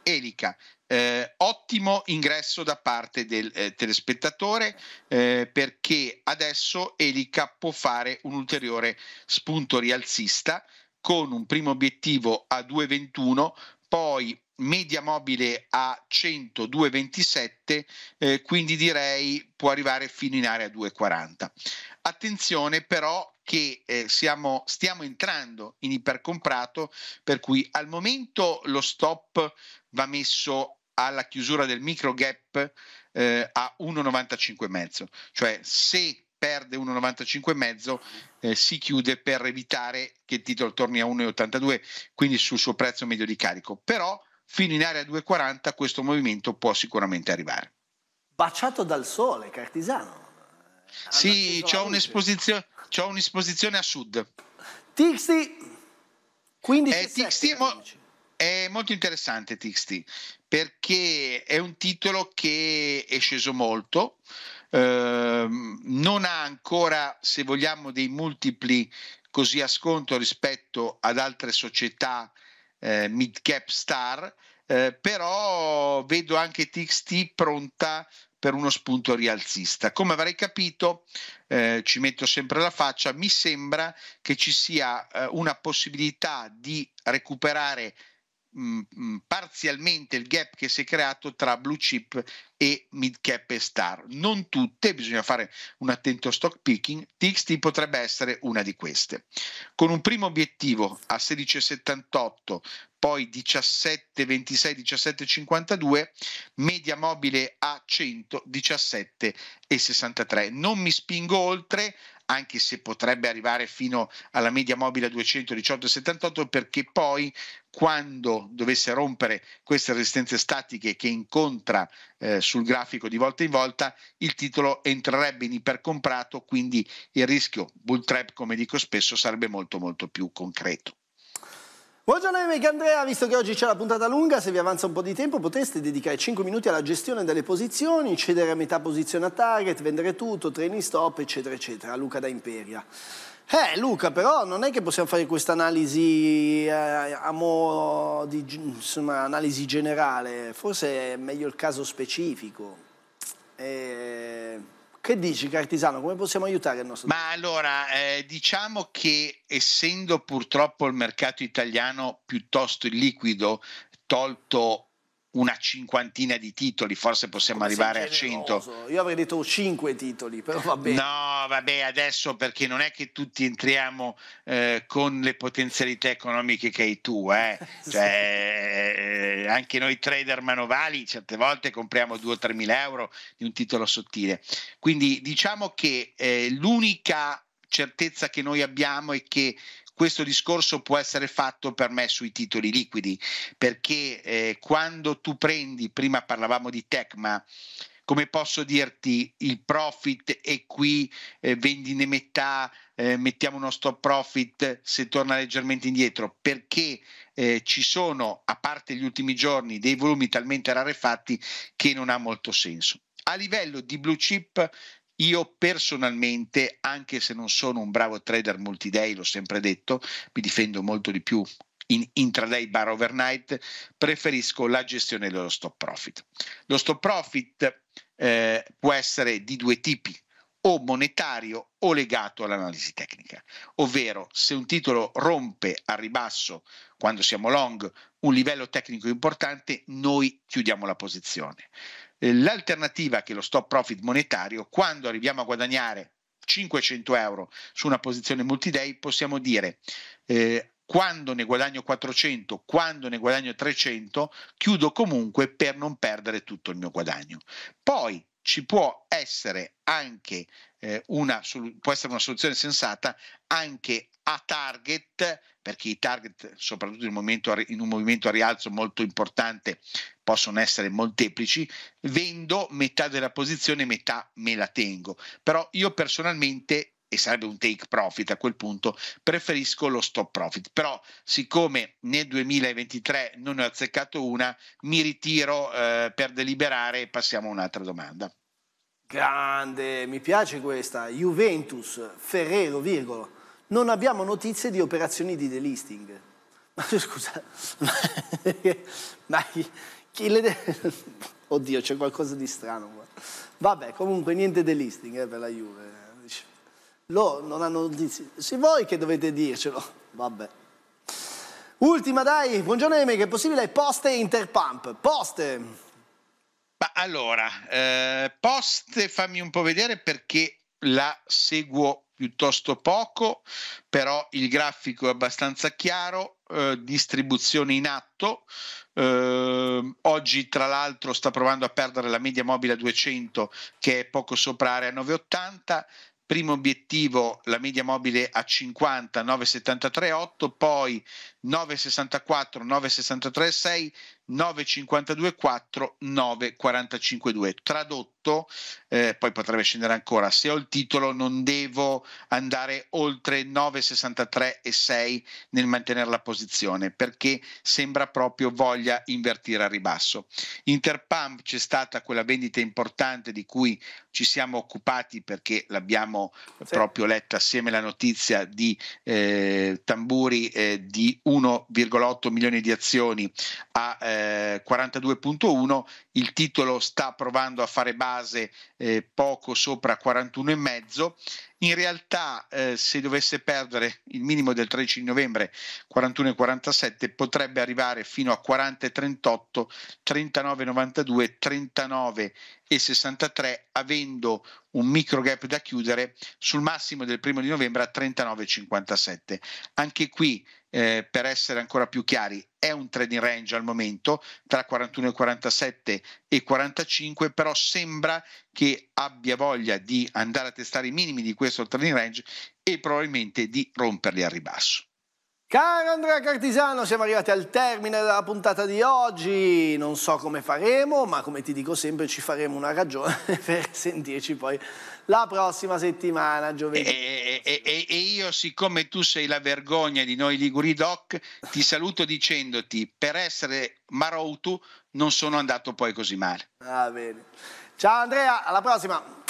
[SPEAKER 2] Elica. Eh, ottimo ingresso da parte del eh, telespettatore eh, perché adesso Elica può fare un ulteriore spunto rialzista con un primo obiettivo a 2,21, poi media mobile a 102,27, eh, quindi direi può arrivare fino in area 2,40. Attenzione però che eh, siamo, stiamo entrando in ipercomprato, per cui al momento lo stop va messo alla chiusura del micro gap eh, a 1,95,5, cioè se perde 1,95,5 eh, si chiude per evitare che il titolo torni a 1,82, quindi sul suo prezzo medio di carico, però fino in area 2,40 questo movimento può sicuramente arrivare. Baciato dal sole, Cartisano. sì, c'è un'esposizione C'ho un'esposizione a sud. TXT 15 eh, TXT è, mo- è molto interessante TXT perché è un titolo che è sceso molto, eh, non ha ancora, se vogliamo, dei multipli così a sconto rispetto ad altre società eh, mid cap star, eh, però vedo anche TXT pronta per uno spunto rialzista. Come avrei capito, eh, ci metto sempre la faccia, mi sembra che ci sia eh, una possibilità di recuperare Mm, mm, parzialmente il gap che si è creato tra blue chip e mid cap e star. Non tutte, bisogna fare un attento stock picking, TXT potrebbe essere una di queste. Con un primo obiettivo a 16,78, poi 17,26, 17,52, media mobile a 100, 17,63. Non mi spingo oltre anche se potrebbe arrivare fino alla media mobile a 218,78 perché poi quando dovesse rompere queste resistenze statiche che incontra eh, sul grafico di volta in volta, il titolo entrerebbe in ipercomprato, quindi il rischio bull trap, come dico spesso, sarebbe molto molto più concreto.
[SPEAKER 1] Buongiorno ai Andrea, visto che oggi c'è la puntata lunga, se vi avanza un po' di tempo potreste dedicare 5 minuti alla gestione delle posizioni, cedere a metà posizione a target, vendere tutto, training stop, eccetera, eccetera. Luca da Imperia. Eh Luca, però non è che possiamo fare questa analisi eh, a mo' di insomma, analisi generale, forse è meglio il caso specifico. Eh... Che dici Cartisano? Come possiamo aiutare il nostro? Ma
[SPEAKER 2] allora, eh, diciamo che essendo purtroppo il mercato italiano piuttosto illiquido, tolto una cinquantina di titoli, forse possiamo Come arrivare a 100.
[SPEAKER 1] Io avrei detto 5 titoli,
[SPEAKER 2] però va bene. No, vabbè, adesso perché non è che tutti entriamo eh, con le potenzialità economiche che hai tu, eh. cioè, sì. Eh, anche noi trader manovali certe volte compriamo 2 o 3 mila euro di un titolo sottile. Quindi diciamo che eh, l'unica certezza che noi abbiamo è che questo discorso può essere fatto per me sui titoli liquidi, perché eh, quando tu prendi, prima parlavamo di Tecma, come posso dirti, il profit è qui, eh, ne metà, eh, mettiamo uno stop profit se torna leggermente indietro, perché eh, ci sono, a parte gli ultimi giorni, dei volumi talmente rarefatti che non ha molto senso. A livello di blue chip io personalmente, anche se non sono un bravo trader multiday, l'ho sempre detto, mi difendo molto di più in intraday bar overnight, preferisco la gestione dello stop profit. Lo stop profit eh, può essere di due tipi, o monetario o legato all'analisi tecnica, ovvero se un titolo rompe a ribasso quando siamo long un livello tecnico importante, noi chiudiamo la posizione. Eh, l'alternativa che lo stop profit monetario, quando arriviamo a guadagnare 500 euro su una posizione multi-day, possiamo dire eh, quando ne guadagno 400, quando ne guadagno 300, chiudo comunque per non perdere tutto il mio guadagno. Poi ci può essere anche eh, una, può essere una soluzione sensata anche a target, perché i target, soprattutto in un, movimento a rialzo molto importante, possono essere molteplici, vendo metà della posizione, metà me la tengo. Però io personalmente e sarebbe un take profit a quel punto, preferisco lo stop profit. Però siccome nel 2023 non ne ho azzeccato una, mi ritiro eh, per deliberare e passiamo a un'altra domanda.
[SPEAKER 1] Grande, mi piace questa. Juventus, Ferrero, virgola. Non abbiamo notizie di operazioni di delisting. Ma scusa, ma, chi le... De... Oddio, c'è qualcosa di strano. Vabbè, comunque niente delisting eh, per la Juve. Loro non hanno notizie. Se voi che dovete dircelo. Vabbè. Ultima, dai. Buongiorno, Eme, che è possibile? Poste Interpump.
[SPEAKER 2] Poste. Ma allora, eh, poste fammi un po' vedere perché la seguo piuttosto poco, però il grafico è abbastanza chiaro, eh, distribuzione in atto, eh, oggi tra l'altro sta provando a perdere la media mobile a 200 che è poco sopra area 980, primo obiettivo la media mobile a 50, 9,73 8 poi 9,64, 9,63 6 952.4 945.2 tradotto eh, poi potrebbe scendere ancora se ho il titolo non devo andare oltre 9,63,6 nel mantenere la posizione perché sembra proprio voglia invertire a ribasso Interpump c'è stata quella vendita importante di cui ci siamo occupati perché l'abbiamo sì. proprio letta assieme la notizia di eh, tamburi eh, di 1,8 milioni di azioni a eh, eh, 42.1, il titolo sta provando a fare base eh, poco sopra 41,5 in realtà eh, se dovesse perdere il minimo del 13 novembre 41,47 potrebbe arrivare fino a 40,38, 39,92, 39,63, avendo un micro gap da chiudere sul massimo del primo di novembre a 39,57. Anche qui eh, per essere ancora più chiari, è un trading range al momento tra 41 e 47 e 45 però sembra che abbia voglia di andare a testare i minimi di questo training range e probabilmente di romperli al ribasso.
[SPEAKER 1] Caro Andrea Cartisano, siamo arrivati al termine della puntata di oggi. Non so come faremo, ma come ti dico sempre, ci faremo una ragione per sentirci poi la prossima settimana, giovedì.
[SPEAKER 2] E, e, e, e, io, siccome tu sei la vergogna di noi Liguri Doc, ti saluto dicendoti, per essere Marotu non sono andato poi così male.
[SPEAKER 1] Ah, Ciao Andrea, alla prossima!